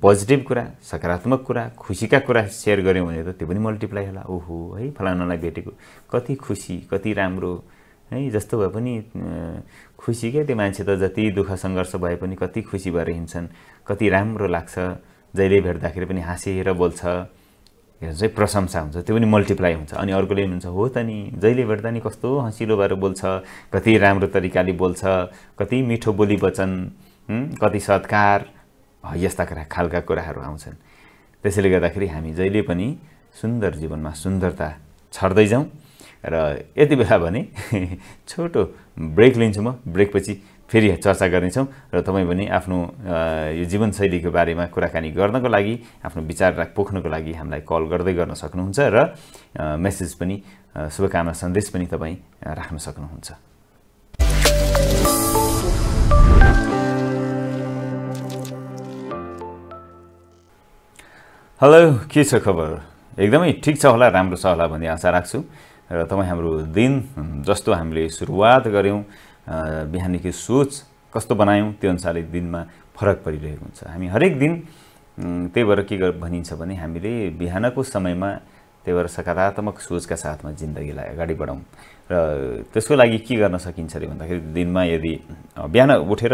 पोजिटिभ कुरा सकारात्मक कुरा खुसीका कुरा सेयर गऱ्यौँ भने त त्यो पनि मल्टिप्लाई होला ओहो है फलानालाई भेटेको कति खुसी कति राम्रो है जस्तो भए पनि खुसी क्या त्यो मान्छे त जति दुःख सङ्घर्ष भए पनि कति खुसी भएर हिँड्छन् कति राम्रो लाग्छ जहिले भेट्दाखेरि पनि हाँसेर बोल्छ चाहिँ प्रशंसा हुन्छ त्यो पनि मल्टिप्लाई हुन्छ अनि अर्कोले हुन्छ हो त नि जहिले भेट्दा नि कस्तो हँसिलो भएर बोल्छ कति राम्रो तरिकाले बोल्छ कति मिठो बोली वचन कति सत्कार यस्ता कुरा खालका कुराहरू आउँछन् त्यसैले गर्दाखेरि हामी जहिले पनि सुन्दर जीवनमा सुन्दरता छर्दै जाउँ र यति बेला भने छोटो ब्रेक लिन्छु म ब्रेकपछि फेरि चर्चा गर्नेछौँ र तपाईँ पनि आफ्नो यो जीवनशैलीको बारेमा कुराकानी गर्नको लागि आफ्नो विचार पोख्नको लागि हामीलाई कल गर्दै गर्न सक्नुहुन्छ र मेसेज पनि शुभकामना सन्देश पनि तपाईँ राख्न सक्नुहुन्छ हेलो के छ खबर एकदमै ठिक छ होला राम्रो छ होला भन्ने आशा राख्छु र तपाईँ हाम्रो दिन जस्तो हामीले सुरुवात गऱ्यौँ बिहानदेखि सोच कस्तो बनायौँ त्यो अनुसारले दिनमा फरक परिरहेको हुन्छ हामी हरेक दिन त्यही भएर के भनिन्छ भने हामीले बिहानको समयमा त्यही भएर सकारात्मक सोचका साथमा जिन्दगीलाई अगाडि बढाउँ र त्यसको लागि के गर्न सकिन्छ अरे भन्दाखेरि दिनमा यदि बिहान उठेर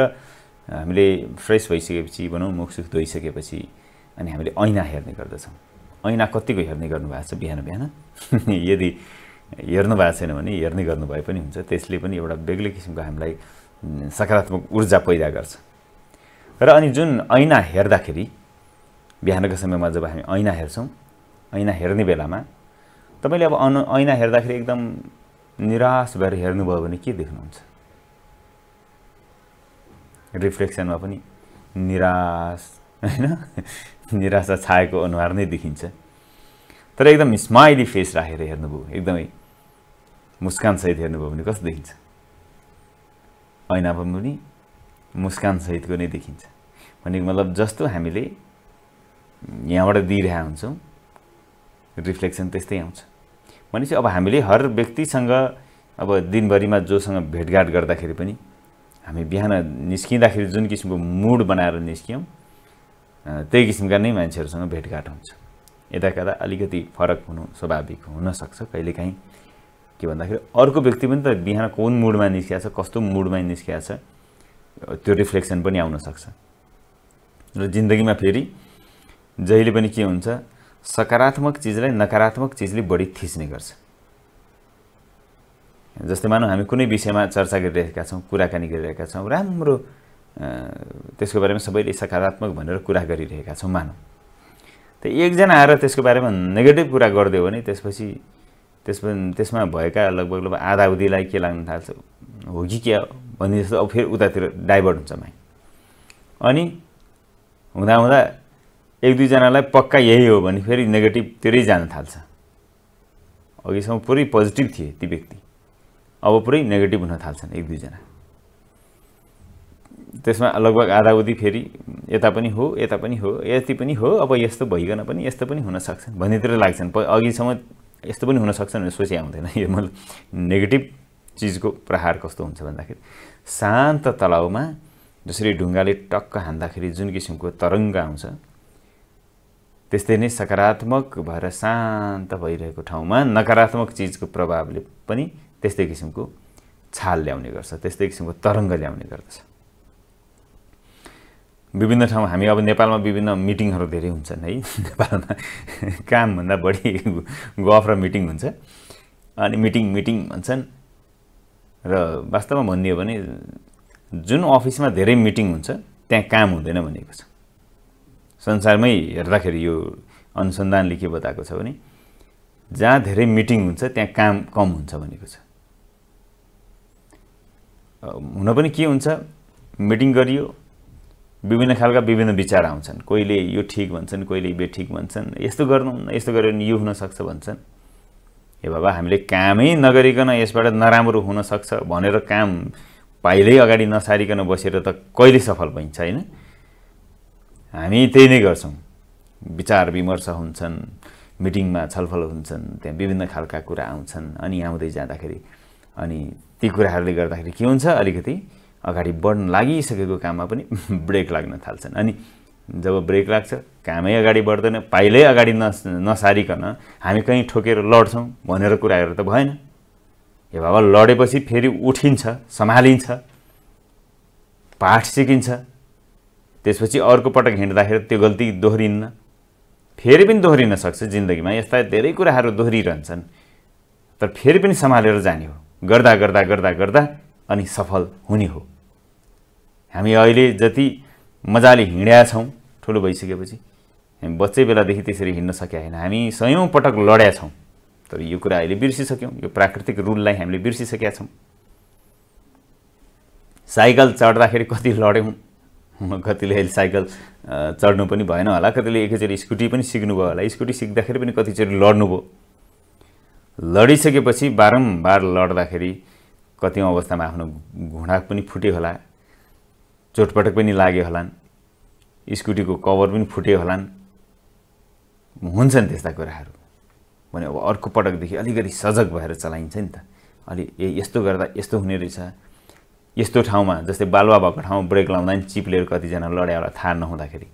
हामीले फ्रेस भइसकेपछि भनौँ मुखसुख धोइसकेपछि अनि हामीले ऐना हेर्ने गर्दछौँ ऐना कतिको हेर्ने गर्नुभएको छ बिहान बिहान यदि हेर्नु भएको छैन भने हेर्ने गर्नुभए पनि हुन्छ त्यसले पनि एउटा बेग्लै किसिमको हामीलाई सकारात्मक ऊर्जा पैदा गर्छ र अनि जुन ऐना हेर्दाखेरि बिहानको समयमा जब हामी ऐना हेर्छौँ ऐना हेर्ने बेलामा तपाईँले अब अनु ऐना हेर्दाखेरि एकदम निराश भएर हेर्नुभयो भने के देख्नुहुन्छ रिफ्लेक्सनमा पनि निराश होइन निराशा छाएको अनुहार नै देखिन्छ तर एकदम स्माइली फेस राखेर हेर्नुभयो एकदमै मुस्कान मुस्कानसहित हेर्नुभयो भने कस्तो देखिन्छ ऐनामा पनि सहितको नै देखिन्छ भनेको मतलब जस्तो हामीले यहाँबाट दिइरहेका हुन्छौँ रिफ्लेक्सन त्यस्तै आउँछ भनेपछि अब हामीले हर व्यक्तिसँग अब दिनभरिमा जोसँग भेटघाट गर्दाखेरि पनि हामी बिहान निस्किँदाखेरि जुन किसिमको मुड बनाएर निस्क्यौँ त्यही किसिमका नै मान्छेहरूसँग भेटघाट हुन्छ यता कता अलिकति फरक हुनु स्वाभाविक हुनसक्छ कहिलेकाहीँ के भन्दाखेरि अर्को व्यक्ति पनि त बिहान कुन मुडमा निस्किया छ कस्तो मुडमा निस्किया छ त्यो रिफ्लेक्सन पनि आउनसक्छ र जिन्दगीमा फेरि जहिले पनि के हुन्छ सकारात्मक चिजलाई नकारात्मक चिजले बढी थिच्ने गर्छ जस्तै मानौँ हामी कुनै विषयमा चर्चा गरिरहेका छौँ कुराकानी गरिरहेका छौँ राम्रो त्यसको बारेमा सबैले सकारात्मक भनेर कुरा गरिरहेका छौँ मानौँ त एकजना आएर त्यसको बारेमा नेगेटिभ कुरा गरिदियो भने त्यसपछि त्यसमा त्यसमा भएका लगभग लगभग आधा उधिलाई के लाग्न थाल्छ हो कि क्या भने जस्तो अब फेरि उतातिर डाइभर्ट हुन्छ माइ अनि हुँदा हुँदा एक दुईजनालाई पक्का यही हो भने फेरि नेगेटिभतिरै जान थाल्छ अघिसम्म पुरै पोजिटिभ थिए ती व्यक्ति अब पुरै नेगेटिभ हुन थाल्छन् एक दुईजना त्यसमा लगभग आधा उधी फेरि यता पनि हो यता पनि हो यति पनि हो अब यस्तो भइकन पनि यस्तो पनि हुनसक्छन् भन्नेतिर लाग्छन् अघिसम्म यस्तो पनि हुनसक्छ भने सोचे आउँदैन यो मतलब नेगेटिभ चिजको प्रहार कस्तो हुन्छ भन्दाखेरि शान्त तलाउमा जसरी ढुङ्गाले टक्क हान्दाखेरि जुन किसिमको तरङ्ग आउँछ त्यस्तै नै सकारात्मक भएर शान्त भइरहेको ठाउँमा नकारात्मक चिजको प्रभावले पनि त्यस्तै किसिमको छाल ल्याउने गर्छ त्यस्तै किसिमको तरङ्ग ल्याउने गर्दछ विभिन्न ठाउँमा हामी अब नेपालमा विभिन्न मिटिङहरू धेरै हुन्छन् है नेपालमा कामभन्दा बढी गफ र मिटिङ हुन्छ अनि मिटिङ मिटिङ भन्छन् र वास्तवमा भनिदियो भने जुन अफिसमा धेरै मिटिङ हुन्छ त्यहाँ काम हुँदैन भनेको छ संसारमै हेर्दाखेरि यो अनुसन्धानले के बताएको छ भने जहाँ धेरै मिटिङ हुन्छ त्यहाँ काम कम हुन्छ भनेको छ हुन पनि के हुन्छ मिटिङ गरियो विभिन्न खालका विभिन्न विचार आउँछन् कोहीले यो ठिक भन्छन् कोहीले बेठिक भन्छन् यस्तो गर्नुहुन्न यस्तो गर्यो भने यो हुनसक्छ भन्छन् ए बाबा हामीले कामै नगरिकन यसबाट नराम्रो हुनसक्छ भनेर काम पाइलै अगाडि नसारिकन बसेर त कहिले सफल भइन्छ होइन हामी त्यही नै गर्छौँ विचार विमर्श हुन्छन् मिटिङमा छलफल हुन्छन् त्यहाँ विभिन्न खालका कुरा आउँछन् अनि आउँदै जाँदाखेरि अनि ती कुराहरूले गर्दाखेरि के हुन्छ अलिकति अगाडि बढ्न लागिसकेको काममा पनि ब्रेक लाग्न थाल्छन् अनि जब ब्रेक लाग्छ कामै अगाडि बढ्दैन पाइलै अगाडि नस नसारिकन हामी कहीँ ठोकेर लड्छौँ भनेर कुराहरू त भएन ए बाबा लडेपछि फेरि उठिन्छ सम्हालिन्छ पाठ सिकिन्छ त्यसपछि अर्को पटक हिँड्दाखेरि त्यो गल्ती दोहोरिन्न फेरि पनि दोहोरिन सक्छ जिन्दगीमा यस्ता धेरै कुराहरू दोहोरिरहन्छन् तर फेरि पनि सम्हालेर जाने हो गर्दा गर्दा गर्दा गर्दा अनि सफल हुने हो हामी अहिले जति मजाले हिँडेका छौँ ठुलो भइसकेपछि हामी बच्चै बेलादेखि त्यसरी हिँड्न सकेका होइन हामी सयौँ पटक लड्या छौँ तर यो कुरा अहिले बिर्सिसक्यौँ यो प्राकृतिक रुललाई हामीले बिर्सिसकेका छौँ साइकल चढ्दाखेरि कति लड्यौँ कतिले अहिले साइकल चढ्नु पनि भएन होला कतिले एकैचोटि स्कुटी पनि सिक्नुभयो होला स्कुटी सिक्दाखेरि पनि कतिचोटि लड्नुभयो लडिसकेपछि बारम्बार लड्दाखेरि कति अवस्थामा आफ्नो घुँडा पनि फुट्यो होला चोटपटक पनि लाग्यो होलान् स्कुटीको कभर पनि फुट्यो होलान् हुन्छन् त्यस्ता कुराहरू भने अब अर्को पटकदेखि अलिकति सजग भएर चलाइन्छ नि त अलि ए यस्तो गर्दा यस्तो हुने रहेछ यस्तो ठाउँमा जस्तै बालुवा भएको ठाउँमा ब्रेक लाउँदा नि चिप्लेर कतिजना लड्या होला थाहा नहुँदाखेरि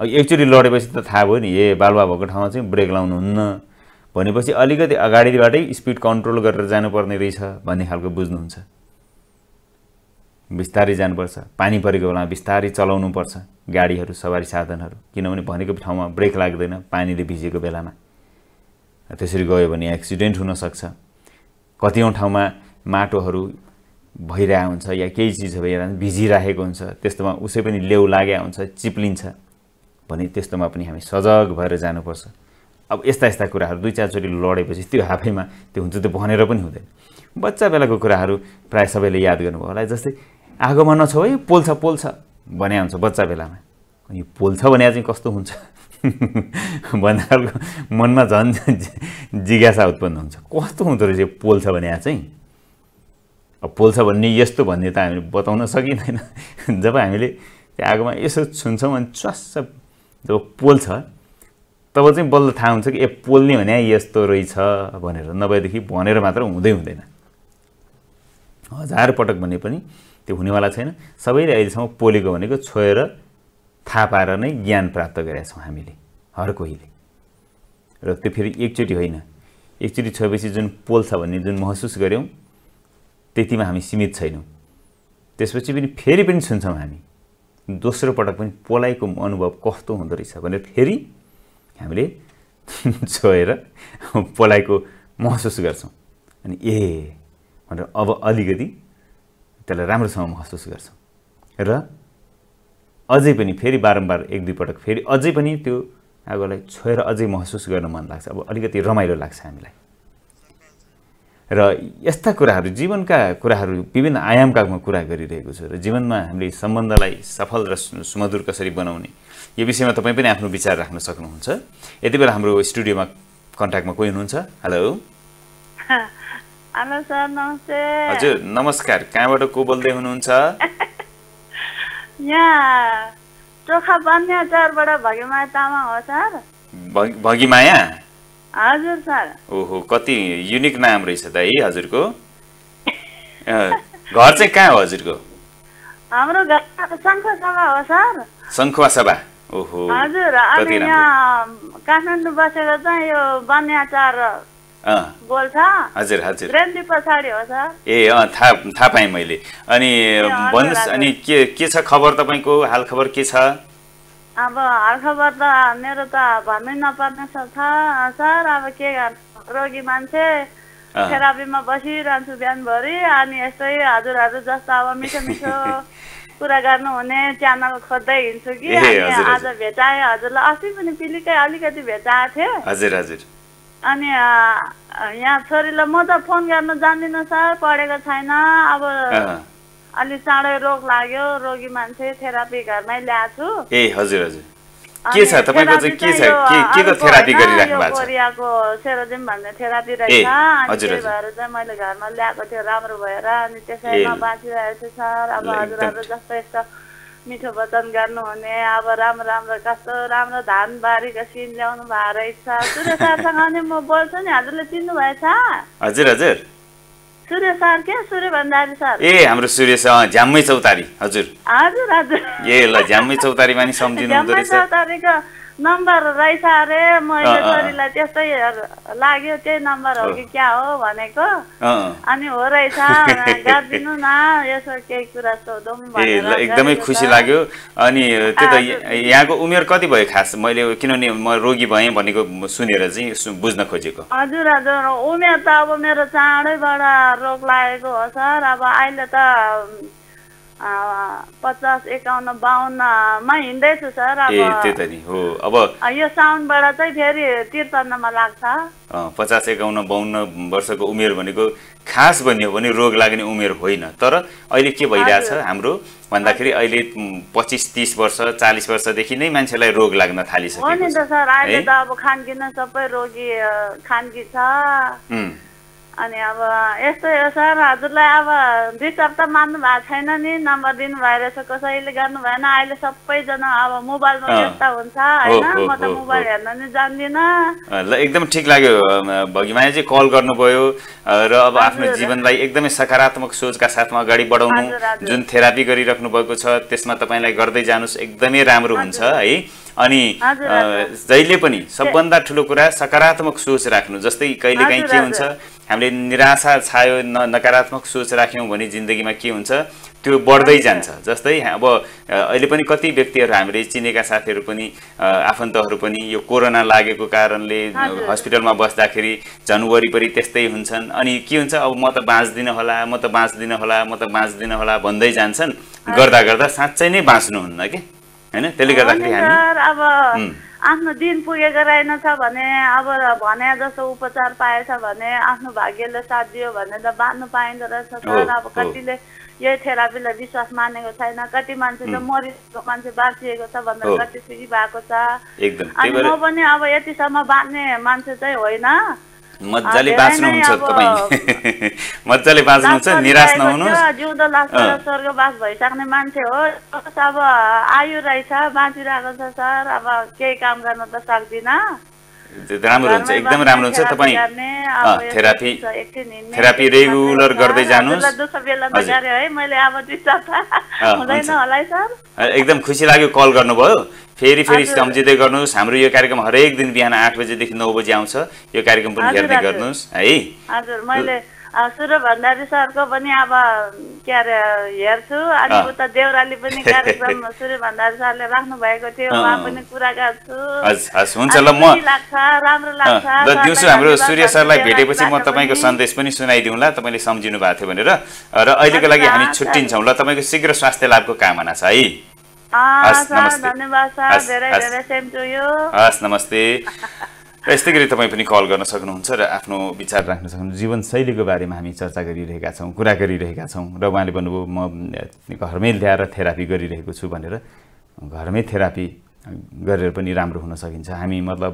अब एकचोटि लडेपछि त थाहा भयो नि ए बालुवा भएको ठाउँमा चाहिँ ब्रेक लाउनुहुन्न भनेपछि अलिकति अगाडिबाटै स्पिड कन्ट्रोल गरेर जानुपर्ने रहेछ भन्ने खालको बुझ्नुहुन्छ बिस्तारै जानुपर्छ पानी परेको बेलामा बिस्तारै चलाउनुपर्छ गाडीहरू सवारी साधनहरू किनभने भनेको ठाउँमा ब्रेक लाग्दैन पानीले भिजेको बेलामा त्यसरी गयो भने एक्सिडेन्ट हुनसक्छ कतिवटा ठाउँमा माटोहरू भइरहेको हुन्छ या केही चिज भइरहेको भिजिराखेको हुन्छ त्यस्तोमा उसै पनि लेउ लागेको हुन्छ चिप्लिन्छ भने त्यस्तोमा पनि हामी सजग भएर जानुपर्छ अब यस्ता यस्ता कुराहरू दुई चारचोटि लडेपछि त्यो हाफैमा त्यो हुन्छ त्यो भनेर पनि हुँदैन बच्चा बेलाको कुराहरू प्रायः सबैले याद गर्नुभयो होला जस्तै आगोमा नछौ है पोल्छ पोल्छ भने हुन्छ बच्चा बेलामा अनि पोल्छ भने चाहिँ कस्तो हुन्छ भन्ने खालको मनमा झन् जिज्ञासा उत्पन्न हुन्छ कस्तो हुँदो रहेछ पोल्छ भने चाहिँ अब पोल्छ भन्ने यस्तो भन्ने त हामीले बताउन सकिँदैन जब हामीले त्यो आगोमा यसो छुन्छौँ अनि च्वास्स जब पोल्छ तब चाहिँ बल्ल थाहा हुन्छ कि ए पोल्ने भने यस्तो रहेछ भनेर नभएदेखि भनेर मात्र हुँदै हुँदैन हजार पटक भने पनि त्यो हुनेवाला छैन सबैले अहिलेसम्म पोलेको भनेको छोएर थाहा पाएर नै ज्ञान प्राप्त गरेका छौँ हामीले हर कोहीले र त्यो फेरि एकचोटि होइन एकचोटि छोएपछि जुन पोल्छ भन्ने जुन महसुस गऱ्यौँ त्यतिमा हामी सीमित छैनौँ त्यसपछि पनि फेरि पनि सुन्छौँ हामी दोस्रो पटक पनि पोलाइको अनुभव कस्तो हुँदो रहेछ भनेर फेरि हामीले छोएर पोलाइको महसुस गर्छौँ अनि ए भनेर अब अलिकति त्यसलाई राम्रोसँग महसुस गर्छ र अझै पनि फेरि बारम्बार एक दुईपटक फेरि अझै पनि त्यो आगोलाई छोएर अझै महसुस गर्न मन लाग्छ अब अलिकति रमाइलो लाग्छ हामीलाई र यस्ता कुराहरू जीवनका कुराहरू विभिन्न आयामका कुरा गरिरहेको छु र जीवनमा हामीले सम्बन्धलाई सफल र सुमधुर कसरी बनाउने यो विषयमा तपाईँ पनि आफ्नो विचार राख्न सक्नुहुन्छ यति बेला हाम्रो स्टुडियोमा कन्ट्याक्टमा कोही हुनुहुन्छ हेलो हेलो सर नमस्ते हजुर नमस्कार कहाँबाट को बोल्दै हुनुहुन्छ यहाँ चोखा बन्याचारबाट भगिमाया तामाङ हो सर भगिमाया हजुर सर ओहो कति युनिक नाम रहेछ त है हजुरको घर चाहिँ कहाँ हो हजुरको हाम्रो घर शङ्खुवा सभा हो सर शङ्खुवा सभा ओहो हजुर अनि यहाँ काठमाडौँ बसेर चाहिँ यो बन्याचार हजुर हजुर हो सर ए अँ थाहा थाहा पाएँ मैले अनि भन्नुहोस् अनि के के छ खबर तपाईँको हाल खबर के छ अब हाल खबर त मेरो त भन्नै नपर्ने छ सर अब के रोगी मान्छे थेरापीमा बसिरहन्छु बिहानभरि अनि यस्तै हजुर हजुर जस्तो अब मिठो मिठो कुरा गर्नुहुने च्यानल खोज्दै हिँड्छु कि आज भेटाएँ हजुरलाई अस्ति पनि पिलिकै अलिकति भेटाएको थिएँ हजुर हजुर अनि यहाँ छोरीलाई म त फोन गर्न जान्दिनँ सर पढेको छैन अब अलिक चाँडै रोग लाग्यो रोगी मान्छे थेरापी घरमै ल्याएको ए हजुर हजुर के छ तपाईँको चाहिँ के छ के के को थेरापी गरिराख्नु भएको छ कोरियाको सेरोजिम भन्ने थेरापी रहेछ अनि त्यही भएर चाहिँ मैले घरमा ल्याएको थियो राम्रो भएर अनि त्यसैमा बाँचिरहेको छु सर अब हजुरहरू जस्तो यस्तो मिठो वचन गर्नुहुने अब राम्रो राम्रो कस्तो राम्रो धान बारीको सिन ल्याउनु भएको रहेछ सूर्य सरसँग नि म बोल्छु नि हजुरले चिन्नु भएछ हजुर हजुर सूर्य सर के सूर्य भण्डारी सर ए हाम्रो सूर्य सर झ्याम्मै चौतारी हजुर हजुर हजुर ए ल झ्याम्मै चौतारीमा नि सम्झिनु हुँदो रहेछ चौतारीको नम्बर रहेछ अरे मैले छोरीलाई त्यस्तै लाग्यो त्यही नम्बर हो कि क्या हो भनेको अनि हो रहेछ गरिदिनु न यसो केही कुरा सोधौँ एकदमै खुसी लाग्यो अनि त्यो त यहाँको उमेर कति भयो खास मैले किनभने म रोगी भएँ भनेको सुनेर चाहिँ बुझ्न खोजेको हजुर हजुर उमेर त अब मेरो चाँडैबाट रोग लागेको हो सर अब अहिले त पचास एकाउन्न बाहन्नमा हिँड्दैछु सर अब त्यही त नि हो अब यो साउनबाट चाहिँ फेरि त्रिपन्नमा लाग्छ पचास एकाउन्न बाहन्न वर्षको उमेर भनेको खास भन्यो हो भने रोग लाग्ने उमेर होइन तर अहिले के भइरहेछ हाम्रो भन्दाखेरि अहिले पच्चिस तिस वर्ष चालिस वर्षदेखि नै मान्छेलाई रोग लाग्न थालिसक्यो नि त सर अहिले त अब खानकिन सबै रोगी खानकी छ अनि अब यस्तो हो सर हजुरलाई अब दुई त मान्नु भएको छैन नि नम्बर दिनु रहेछ कसैले गर्नु भएन अहिले सबैजना अब मोबाइलमा व्यस्त हुन्छ होइन म त मोबाइल हेर्न नि जान्दिनँ एकदम ठिक लाग्यो चाहिँ कल गर्नुभयो र अब आफ्नो जीवनलाई एकदमै सकारात्मक सोचका साथमा अगाडि बढाउनु जुन थेरापी गरिराख्नु भएको छ त्यसमा तपाईँलाई गर्दै जानुहोस् एकदमै राम्रो हुन्छ है अनि जहिले पनि सबभन्दा ठुलो कुरा सकारात्मक सोच राख्नु जस्तै कहिलेकाहीँ के हुन्छ हामीले निराशा छायो न नकारात्मक सोच राख्यौँ भने जिन्दगीमा के हुन्छ त्यो बढ्दै जान्छ जस्तै अब अहिले पनि कति व्यक्तिहरू हामीले चिनेका साथीहरू पनि आफन्तहरू पनि यो कोरोना लागेको कारणले हस्पिटलमा बस्दाखेरि झन् वरिपरि त्यस्तै हुन्छन् अनि के हुन्छ अब म त बाँच्दिनँ होला म त बाँच्दिनँ होला म त बाँच्दिनँ होला भन्दै जान्छन् गर्दा गर्दा साँच्चै नै बाँच्नुहुन्न कि होइन त्यसले गर्दाखेरि हामी आफ्नो दिन पुगेको रहेनछ भने अब भने जस्तो उपचार पाएछ भने आफ्नो भाग्यले साथ दियो भने त बाँध्नु पाइँदो रहेछ तर अब कतिले यही थेरापीलाई विश्वास मानेको छैन कति मान्छे त मरिसकेको मान्छे बाँचिएको छ भनेर कति सुखी भएको छ अनि म पनि अब यतिसम्म बाँध्ने मान्छे चाहिँ होइन मजाले बाँच्नुहुन्छ तपाईँ मजाले बाँच्नुहुन्छ निराश नहुनु जिउँदो लाग्छ स्वर्गवास भइसक्ने मान्छे हो अब आयु रहेछ बाँचिरहेको छ सर अब केही काम गर्न त सक्दिनँ राम्रो हुन्छ एकदम राम्रो हुन्छ तपाईँ थेरापी थेरापी रेगुलर गर्दै जानुहोस् एकदम खुसी लाग्यो कल गर्नुभयो फेरि फेरि सम्झिँदै गर्नुहोस् हाम्रो यो कार्यक्रम हरेक दिन बिहान आठ बजेदेखि नौ बजी आउँछ यो कार्यक्रम पनि हेर्दै गर्नुहोस् है सुर भण्डारी सरको पनि अब के अरे हेर्छु अनि उता देउराली पनि कार्यक्रम सूर्य भण्डारी सरले राख्नु भएको थियो उहाँ पनि कुरा गर्छु हुन्छ ल म लाग्छ राम्रो लाग्छ दिउँसो हाम्रो सूर्य सरलाई भेटेपछि म तपाईँको सन्देश पनि सुनाइदिउँला तपाईँले सम्झिनु भएको थियो भनेर र अहिलेको लागि हामी छुट्टिन्छौँ ल तपाईँको शीघ्र स्वास्थ्य लाभको कामना छ है नमस्ते हस् नमस्ते र यस्तै गरी तपाईँ पनि कल गर्न सक्नुहुन्छ र आफ्नो विचार राख्न सक्नुहुन्छ जीवनशैलीको बारेमा हामी चर्चा गरिरहेका छौँ कुरा गरिरहेका छौँ र उहाँले भन्नुभयो म घरमै ल्याएर थेरापी गरिरहेको छु भनेर घरमै थेरापी गरेर पनि राम्रो हुन सकिन्छ हामी मतलब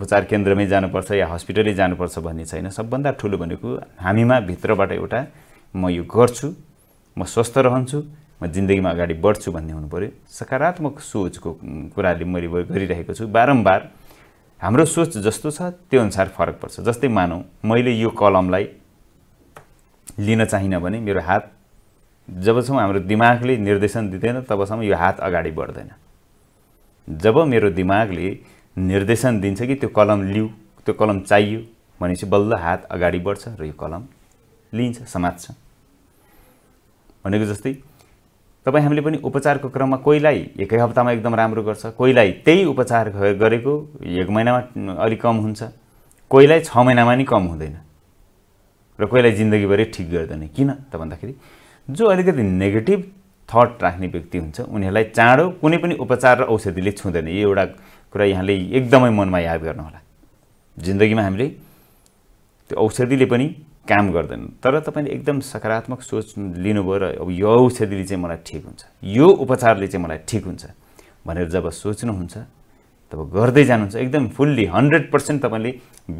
उपचार केन्द्रमै जानुपर्छ या हस्पिटलै जानुपर्छ भन्ने छैन सबभन्दा ठुलो भनेको हामीमा भित्रबाट एउटा म यो गर्छु म स्वस्थ रहन्छु म जिन्दगीमा अगाडि बढ्छु भन्ने हुनु पऱ्यो सकारात्मक सोचको कुराले मैले गरिरहेको छु बारम्बार हाम्रो सोच जस्तो छ त्यो अनुसार फरक पर्छ जस्तै मानौँ मैले यो कलमलाई लिन चाहिनँ भने मेरो हात जबसम्म हाम्रो दिमागले निर्देशन दिँदैन तबसम्म यो हात अगाडि बढ्दैन जब मेरो दिमागले निर्देशन दिन्छ कि त्यो कलम लिऊ त्यो कलम चाहियो भनेपछि बल्ल हात अगाडि बढ्छ र यो कलम लिइन्छ समात्छ भनेको जस्तै तपाईँ हामीले पनि उपचारको क्रममा कोहीलाई एकै हप्तामा एकदम राम्रो गर्छ कोहीलाई त्यही उपचार गरेको एक महिनामा अलिक कम हुन्छ कोहीलाई छ महिनामा नि कम हुँदैन र कोहीलाई जिन्दगीभरि ठिक गर्दैन किन त भन्दाखेरि जो अलिकति नेगेटिभ थट राख्ने व्यक्ति हुन्छ उनीहरूलाई चाँडो कुनै पनि उपचार र औषधिले छुँदैन यो एउटा कुरा यहाँले एकदमै मनमा याद गर्नुहोला जिन्दगीमा हामीले त्यो औषधिले पनि काम गर्दैन तर तपाईँले एकदम सकारात्मक सोच लिनुभयो र अब यो औषधिले चाहिँ मलाई ठिक हुन्छ यो उपचारले चाहिँ मलाई ठिक हुन्छ भनेर जब सोच्नुहुन्छ तब गर्दै जानुहुन्छ एकदम फुल्ली हन्ड्रेड पर्सेन्ट तपाईँले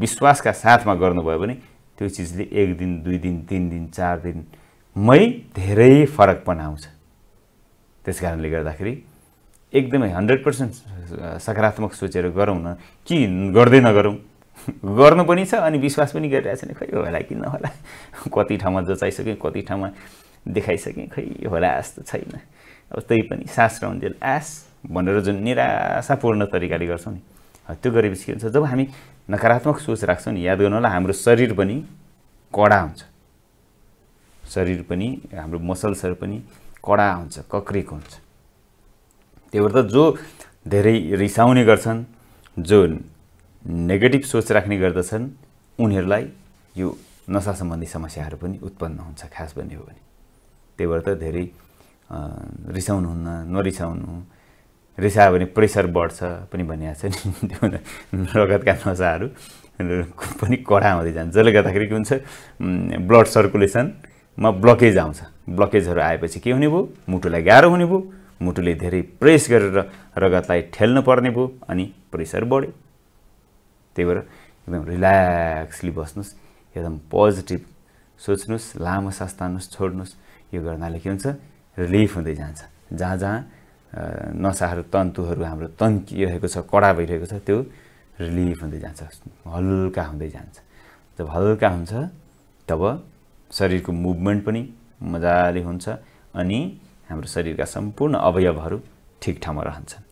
विश्वासका साथमा गर्नुभयो भने त्यो चिजले एक दिन दुई दिन तिन दिन चार दिनमै धेरै फरक पनि आउँछ त्यस कारणले गर्दाखेरि एकदमै हन्ड्रेड पर्सेन्ट सकारात्मक सोचेर गरौँ न कि गर्दै नगरौँ गर्नु पनि छ अनि विश्वास पनि गरिरहेको छैन खै होला कि नहोला कति ठाउँमा जचाइसकेँ कति ठाउँमा देखाइसकेँ खै होला जस्तो छैन अब त्यही पनि सास रहन्जेल आस भनेर जुन निराशापूर्ण तरिकाले गर्छौँ नि त्यो गरेपछि के हुन्छ जब हामी नकारात्मक सोच राख्छौँ नि याद गर्नु होला हाम्रो शरीर पनि कडा हुन्छ शरीर पनि हाम्रो मसल्सहरू पनि कडा हुन्छ कक्रेको हुन्छ त्यही भएर त जो धेरै रिसाउने गर्छन् जो नेगेटिभ सोच राख्ने गर्दछन् उनीहरूलाई यो नसा सम्बन्धी समस्याहरू पनि उत्पन्न हुन्छ खास भन्ने हो भने त्यही भएर त धेरै रिसाउनुहुन्न नरिसाउनु रिसायो भने प्रेसर बढ्छ पनि भनिएको छ नि त्यो रगतका नसाहरू पनि कडा हुँदै जान्छ जसले गर्दाखेरि के हुन्छ ब्लड सर्कुलेसनमा ब्लकेज आउँछ ब्लकेजहरू आएपछि के हुने भयो मुटुलाई गाह्रो हुने भयो मुटुले धेरै प्रेस गरेर रगतलाई ठेल्नु पर्ने भयो अनि प्रेसर बढ्यो त्यही भएर एकदम रिल्याक्सली बस्नुहोस् एकदम पोजिटिभ सोच्नुहोस् लामो सास तान्नुहोस् छोड्नुहोस् यो गर्नाले के हुन्छ रिलिफ हुँदै जान्छ जहाँ जहाँ नसाहरू तन्तुहरू हाम्रो तन्किरहेको छ कडा भइरहेको छ त्यो रिलिफ हुँदै जान्छ हल्का हुँदै जान्छ जब हल्का हुन्छ तब शरीरको मुभमेन्ट पनि मजाले हुन्छ अनि हाम्रो शरीरका सम्पूर्ण अवयवहरू ठिक ठाउँमा रहन्छन्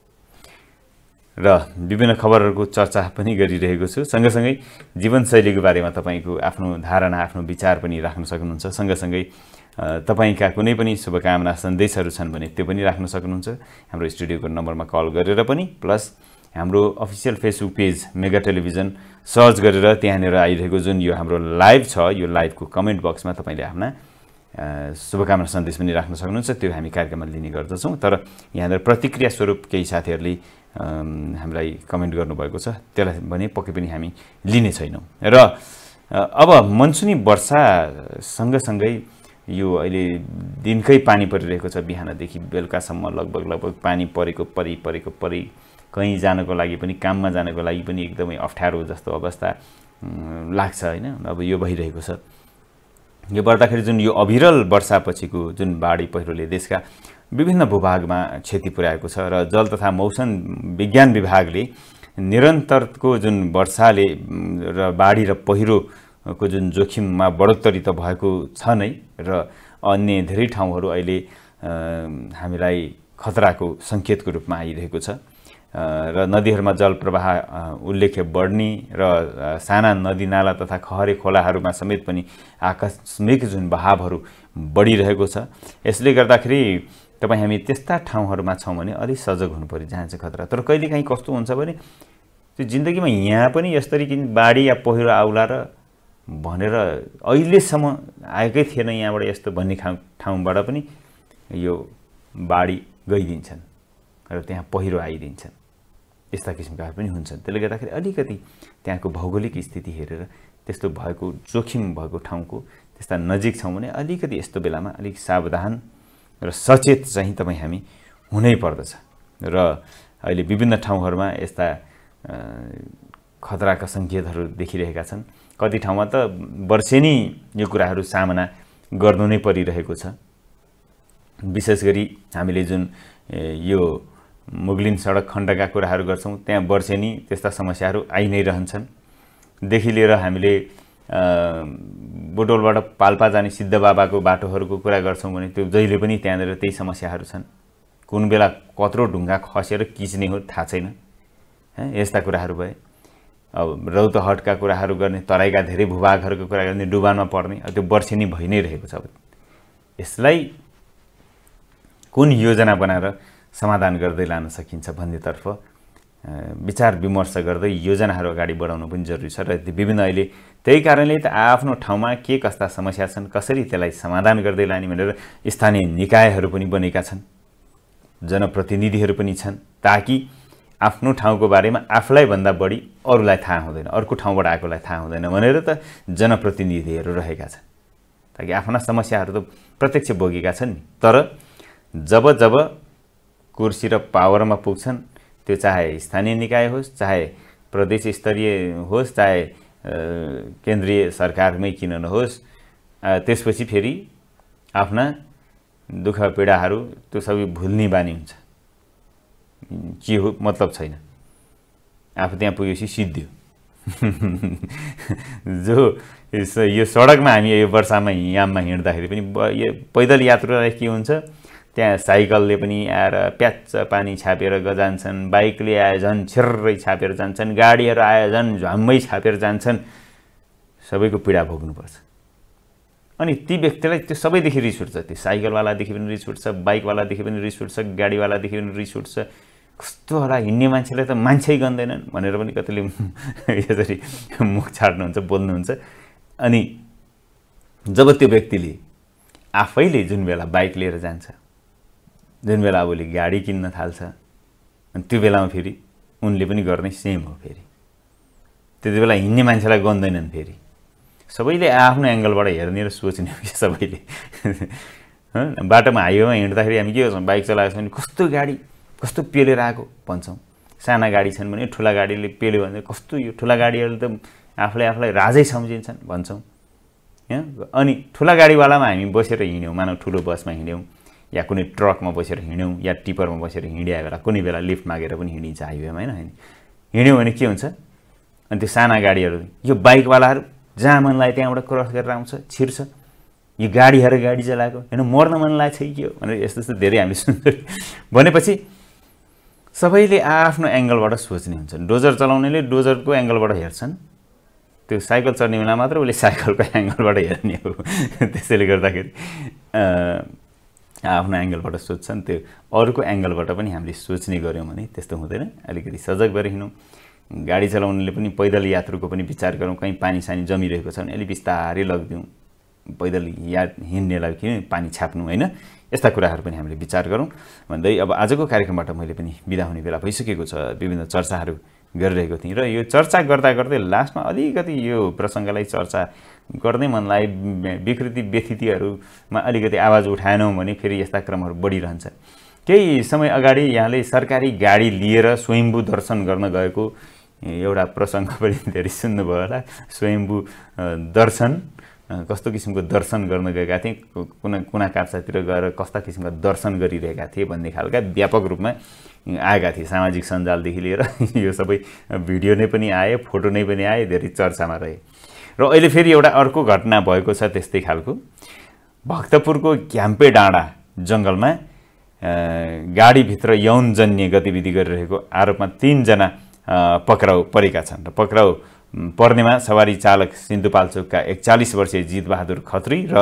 र विभिन्न खबरहरूको चर्चा पनि गरिरहेको छु सँगसँगै जीवनशैलीको बारेमा तपाईँको आफ्नो धारणा आफ्नो विचार पनि राख्न सक्नुहुन्छ सँगसँगै तपाईँका कुनै पनि शुभकामना सन्देशहरू छन् भने त्यो पनि राख्न सक्नुहुन्छ हाम्रो स्टुडियोको नम्बरमा कल गरेर पनि प्लस हाम्रो official Facebook page mega television search गरेर त्यहाँनिर आइरहेको जुन यो हाम्रो लाइभ छ यो लाइभको कमेन्ट बक्समा तपाईँले आफ्ना शुभकामना सन्देश पनि राख्न सक्नुहुन्छ त्यो हामी कार्यक्रममा लिने गर्दछौँ तर यहाँनिर प्रतिक्रिया स्वरूप केही साथीहरूले हामीलाई कमेन्ट गर्नुभएको छ त्यसलाई भने पक्कै पनि हामी लिने छैनौँ र अब मनसुनी वर्षा सँगसँगै यो अहिले दिनकै पानी परिरहेको छ बिहानदेखि बेलुकासम्म लगभग लगभग पानी परेको परि परेको परि कहीँ जानको लागि पनि काममा जानको लागि पनि एकदमै अप्ठ्यारो जस्तो अवस्था लाग्छ होइन अब यो भइरहेको छ यो गर्दाखेरि जुन यो अविरल वर्षापछिको जुन बाढी पहिरोले देशका विभिन्न भूभागमा क्षति पुर्याएको छ र जल तथा मौसम विज्ञान विभागले निरन्तरको जुन वर्षाले र बाढी र पहिरोको जुन जोखिममा बढोत्तरी त भएको छ नै र अन्य धेरै ठाउँहरू अहिले हामीलाई खतराको सङ्केतको रूपमा आइरहेको छ र नदीहरूमा जल प्रवाह उल्लेख्य बढ्ने र साना नदी नाला तथा खहरे खोलाहरूमा समेत पनि आकस्मिक जुन बहावहरू बढिरहेको छ यसले गर्दाखेरि तपाईँ हामी त्यस्ता ठाउँहरूमा छौँ भने अलिक सजग पऱ्यो जहाँ चाहिँ खतरा तर कहिलेकाहीँ कस्तो हुन्छ भने त्यो जिन्दगीमा यहाँ पनि यसरी किन बाढी या पहिरो आउला र भनेर अहिलेसम्म आएकै थिएन यहाँबाट यस्तो भन्ने ठाउँबाट पनि यो बाढी गइदिन्छन् र त्यहाँ पहिरो आइदिन्छन् यस्ता किसिमका पनि हुन्छन् त्यसले गर्दाखेरि अलिकति त्यहाँको भौगोलिक स्थिति हेरेर त्यस्तो भएको जोखिम भएको ठाउँको त्यस्ता नजिक छौँ भने अलिकति यस्तो बेलामा अलिक सावधान र सचेत चाहिँ तपाईँ हामी हुनै पर्दछ र अहिले विभिन्न ठाउँहरूमा यस्ता खतराका सङ्केतहरू देखिरहेका छन् कति ठाउँमा त वर्षेनी यो कुराहरू सामना गर्नु नै परिरहेको छ विशेष गरी हामीले जुन यो मुगलिन सडक खण्डका कुराहरू गर्छौँ त्यहाँ वर्षेनी त्यस्ता समस्याहरू आइ नै रहन्छन् देखि लिएर हामीले बोटोलबाट पाल्पा जाने सिद्धबाबाको बाबाको बाटोहरूको कुरा गर्छौँ भने त्यो जहिले पनि त्यहाँनिर त्यही समस्याहरू छन् कुन बेला कत्रो ढुङ्गा खसेर किच्ने हो थाहा छैन यस्ता कुराहरू भए अब रौतहटका कुराहरू गर्ने तराईका धेरै भूभागहरूको कुरा गर्ने डुबानमा पर्ने त्यो वर्षेनी भइ नै रहेको छ अब यसलाई कुन योजना बनाएर समाधान गर्दै लान सकिन्छ भन्नेतर्फ विचार विमर्श गर्दै योजनाहरू अगाडि बढाउनु पनि जरुरी छ र विभिन्न अहिले त्यही कारणले त आफ्नो ठाउँमा के कस्ता समस्या छन् कसरी त्यसलाई समाधान गर्दै लाने भनेर स्थानीय निकायहरू पनि बनेका छन् जनप्रतिनिधिहरू पनि छन् ताकि आफ्नो ठाउँको बारेमा आफूलाई भन्दा बढी अरूलाई थाहा हुँदैन अर्को ठाउँबाट आएकोलाई थाहा हुँदैन भनेर त जनप्रतिनिधिहरू रहेका छन् ताकि आफ्ना समस्याहरू त प्रत्यक्ष भोगेका छन् नि तर जब जब कुर्सी र पावरमा पुग्छन् त्यो चाहे स्थानीय निकाय होस् चाहे प्रदेश स्तरीय होस् चाहे केन्द्रीय सरकारमै किन नहोस् त्यसपछि फेरि आफ्ना दुःख पीडाहरू त्यो सबै भुल्ने बानी हुन्छ के हो मतलब छैन आफू त्यहाँ पुगेपछि सिद्धि जो यो सडकमा हामी यो वर्षामा याममा हिँड्दाखेरि पनि पैदल यात्रालाई के हुन्छ त्यहाँ साइकलले पनि आएर प्याच पानी छापेर जान्छन् बाइकले आए झन् छिर्रै छापेर जान्छन् गाडीहरू आए झन् झम्मै छापेर जान्छन् सबैको पीडा भोग्नुपर्छ अनि ती व्यक्तिलाई त्यो सबैदेखि रिस उठ्छ त्यो साइकलवालादेखि पनि रिस उठ्छ बाइकवालादेखि पनि रिस उठ्छ गाडीवालादेखि पनि रिस उठ्छ कस्तो होला हिँड्ने मान्छेले त मान्छे गन्दैनन् भनेर पनि कतिले यसरी मुख छाड्नुहुन्छ बोल्नुहुन्छ अनि जब त्यो व्यक्तिले आफैले जुन बेला बाइक लिएर जान्छ जुन बेला अब उसले गाडी किन्न थाल्छ अनि त्यो बेलामा फेरि उनले पनि गर्ने सेम हो फेरि त्यति बेला हिँड्ने मान्छेलाई गन्दैनन् फेरि सबैले आफ्नो एङ्गलबाट हेर्ने र सोच्ने हो कि सबैले बाटोमा हाइवेमा हिँड्दाखेरि हामी के गर्छौँ बाइक चलाएको छ भने कस्तो गाडी कस्तो पेलेर आएको भन्छौँ साना गाडी छन् भने ठुला गाडीले पेल्यो भने कस्तो यो ठुला गाडीहरूले त आफूले आफूलाई राजै सम्झिन्छन् भन्छौँ होइन अनि ठुला गाडीवालामा हामी बसेर हिँड्यौँ मानव ठुलो बसमा हिँड्यौँ या कुनै ट्रकमा बसेर हिँड्यौँ या टिपरमा बसेर हिँडिया बेला कुनै बेला लिफ्ट मागेर पनि हिँडिन्छ हाइवेमा होइन होइन हिँड्यौँ भने के हुन्छ अनि त्यो साना गाडीहरू यो बाइकवालाहरू जहाँ मन लाग्यो त्यहाँबाट क्रस गरेर आउँछ छिर्छ यो गाडीहरू गाडी चलाएको होइन मर्न मन लाग्छ कि हो भनेर यस्तो यस्तो धेरै हामी सुन्छौँ भनेपछि सबैले आआफ्नो एङ्गलबाट सोच्ने हुन्छन् डोजर चलाउनेले डोजरको एङ्गलबाट हेर्छन् त्यो साइकल चढ्ने बेला मात्र उसले साइकलको एङ्गलबाट हेर्ने हो त्यसैले गर्दाखेरि आफ्नो एङ्गलबाट सोध्छन् त्यो अरूको एङ्गलबाट पनि हामीले सोच्ने गऱ्यौँ भने त्यस्तो हुँदैन अलिकति सजग भएर हिँडौँ गाडी चलाउनेले पनि पैदल यात्रुको पनि विचार गरौँ कहीँ पानी सानी जमिरहेको छ भने अलिक बिस्तारै लगिदिउँ पैदल या हिँड्नेलाई किन पानी छाप्नु होइन यस्ता कुराहरू पनि हामीले विचार गरौँ भन्दै अब आजको कार्यक्रमबाट मैले पनि बिदा हुने बेला भइसकेको छ विभिन्न चर्चाहरू गरिरहेको थिएँ र यो चर्चा गर्दा गर्दै लास्टमा अलिकति यो प्रसङ्गलाई चर्चा गर्दै मनलाई विकृति व्यथितिहरूमा अलिकति आवाज उठाएनौँ भने फेरि यस्ता क्रमहरू बढिरहन्छ केही समय अगाडि यहाँले सरकारी गाडी लिएर स्वयम्भू दर्शन गर्न गएको एउटा प्रसङ्ग पनि धेरै सुन्नुभयो होला स्वयम्भू दर्शन कस्तो किसिमको दर्शन गर्न गएका थिए कुना कुना काप्चातिर गएर कस्ता किसिमका दर्शन गरिरहेका थिए भन्ने खालका व्यापक रूपमा आएका थिए सामाजिक सञ्जालदेखि लिएर यो सबै भिडियो नै पनि आयो फोटो नै पनि आयो धेरै चर्चामा रहे र अहिले फेरि एउटा अर्को घटना भएको छ त्यस्तै खालको भक्तपुरको घ्याम्पे डाँडा जङ्गलमा गाडीभित्र यौनजन्य गतिविधि गरिरहेको आरोपमा तिनजना पक्राउ परेका छन् र पक्राउ पर्नेमा सवारी चालक सिन्धुपाल्चोकका एकचालिस वर्षीय जितबहादुर खत्री र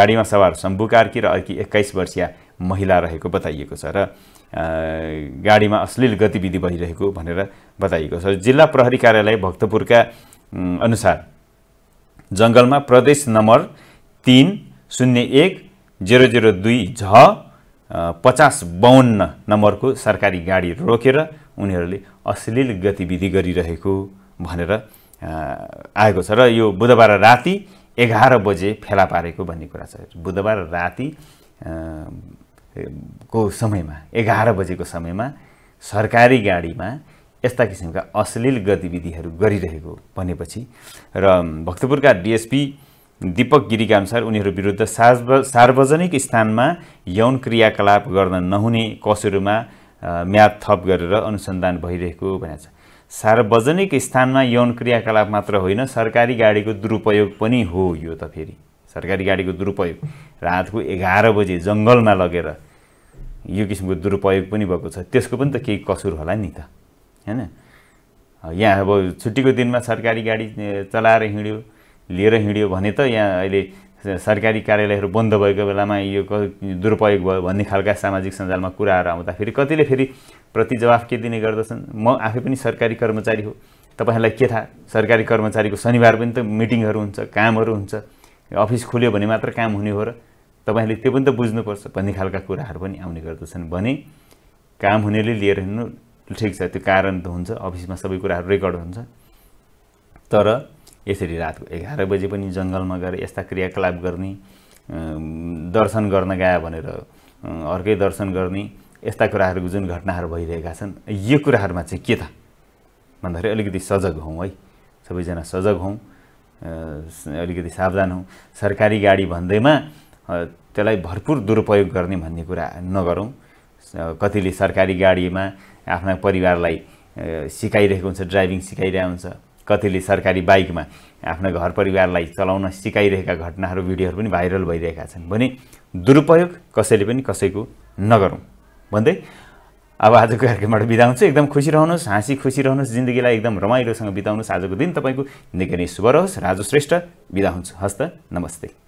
गाडीमा सवार शम्भु कार्की र अर्की एक्काइस वर्षीय महिला रहेको बताइएको छ र गाडीमा अश्लील गतिविधि भइरहेको भनेर बताइएको छ जिल्ला प्रहरी कार्यालय भक्तपुरका अनुसार जङ्गलमा प्रदेश नम्बर तिन शून्य एक जेरो जेरो दुई झ पचास बाहन्न नम्बरको सरकारी गाडी रोकेर उनीहरूले अश्लील गतिविधि गरिरहेको भनेर आएको छ र यो बुधबार राति एघार बजे फेला पारेको भन्ने कुरा छ बुधबार राति को समयमा एघार बजेको समयमा सरकारी गाडीमा यस्ता किसिमका अश्लील गतिविधिहरू गरिरहेको भनेपछि र भक्तपुरका डिएसपी दिपक गिरीका अनुसार उनीहरू विरुद्ध सार्व सार्वजनिक स्थानमा यौन क्रियाकलाप गर्न नहुने कसुरमा म्याद थप गरेर अनुसन्धान भइरहेको भनेको छ सार्वजनिक स्थानमा यौन क्रियाकलाप मात्र होइन सरकारी गाडीको दुरुपयोग पनि हो यो त फेरि सरकारी गाडीको दुरुपयोग रातको एघार बजे जङ्गलमा लगेर यो किसिमको दुरुपयोग पनि भएको छ त्यसको पनि त केही कसुर होला नि त होइन यहाँ अब छुट्टीको दिनमा सरकारी गाडी चलाएर हिँड्यो लिएर हिँड्यो भने त यहाँ अहिले सरकारी कार्यालयहरू बन्द भएको बेलामा यो दुरुपयोग भयो भन्ने खालका सामाजिक सञ्जालमा कुराहरू आउँदाखेरि कतिले फेरि प्रति जवाफ के दिने गर्दछन् म आफै पनि सरकारी कर्मचारी हो तपाईँहरूलाई के थाहा सरकारी कर्मचारीको शनिबार पनि त मिटिङहरू हुन्छ कामहरू हुन्छ अफिस खुल्यो भने मात्र काम हुने हो र तपाईँहरूले त्यो पनि त बुझ्नुपर्छ भन्ने खालका कुराहरू पनि आउने गर्दछन् भने काम हुनेले लिएर हिँड्नु ठिक छ त्यो कारण त हुन्छ अफिसमा सबै कुराहरू रेकर्ड हुन्छ तर यसरी रातको एघार बजे पनि जङ्गलमा गएर यस्ता क्रियाकलाप गर्ने दर्शन गर्न गयो भनेर अर्कै दर्शन गर्ने यस्ता कुराहरूको जुन घटनाहरू भइरहेका छन् यो कुराहरूमा चाहिँ के था भन्दाखेरि अलिकति सजग हौँ है सबैजना सजग हौँ अलिकति सावधान हौँ सरकारी गाडी भन्दैमा त्यसलाई भरपुर दुरुपयोग गर्ने भन्ने कुरा नगरौँ कतिले सरकारी गाडीमा आफ्ना परिवारलाई सिकाइरहेको हुन्छ ड्राइभिङ सिकाइरहेको हुन्छ कतिले सरकारी बाइकमा आफ्ना घर परिवारलाई चलाउन सिकाइरहेका घटनाहरू भिडियोहरू पनि भाइरल भइरहेका छन् भने दुरुपयोग कसैले पनि कसैको नगरौँ भन्दै अब आजको कार्यक्रमबाट बिदा हुन्छ एकदम खुसी रहनुहोस् हाँसी खुसी रहनुहोस् जिन्दगीलाई एकदम रमाइलोसँग बिताउनुहोस् आजको दिन तपाईँको निकै नै शुभ रहोस् राजु श्रेष्ठ बिदा हुन्छु हस्त नमस्ते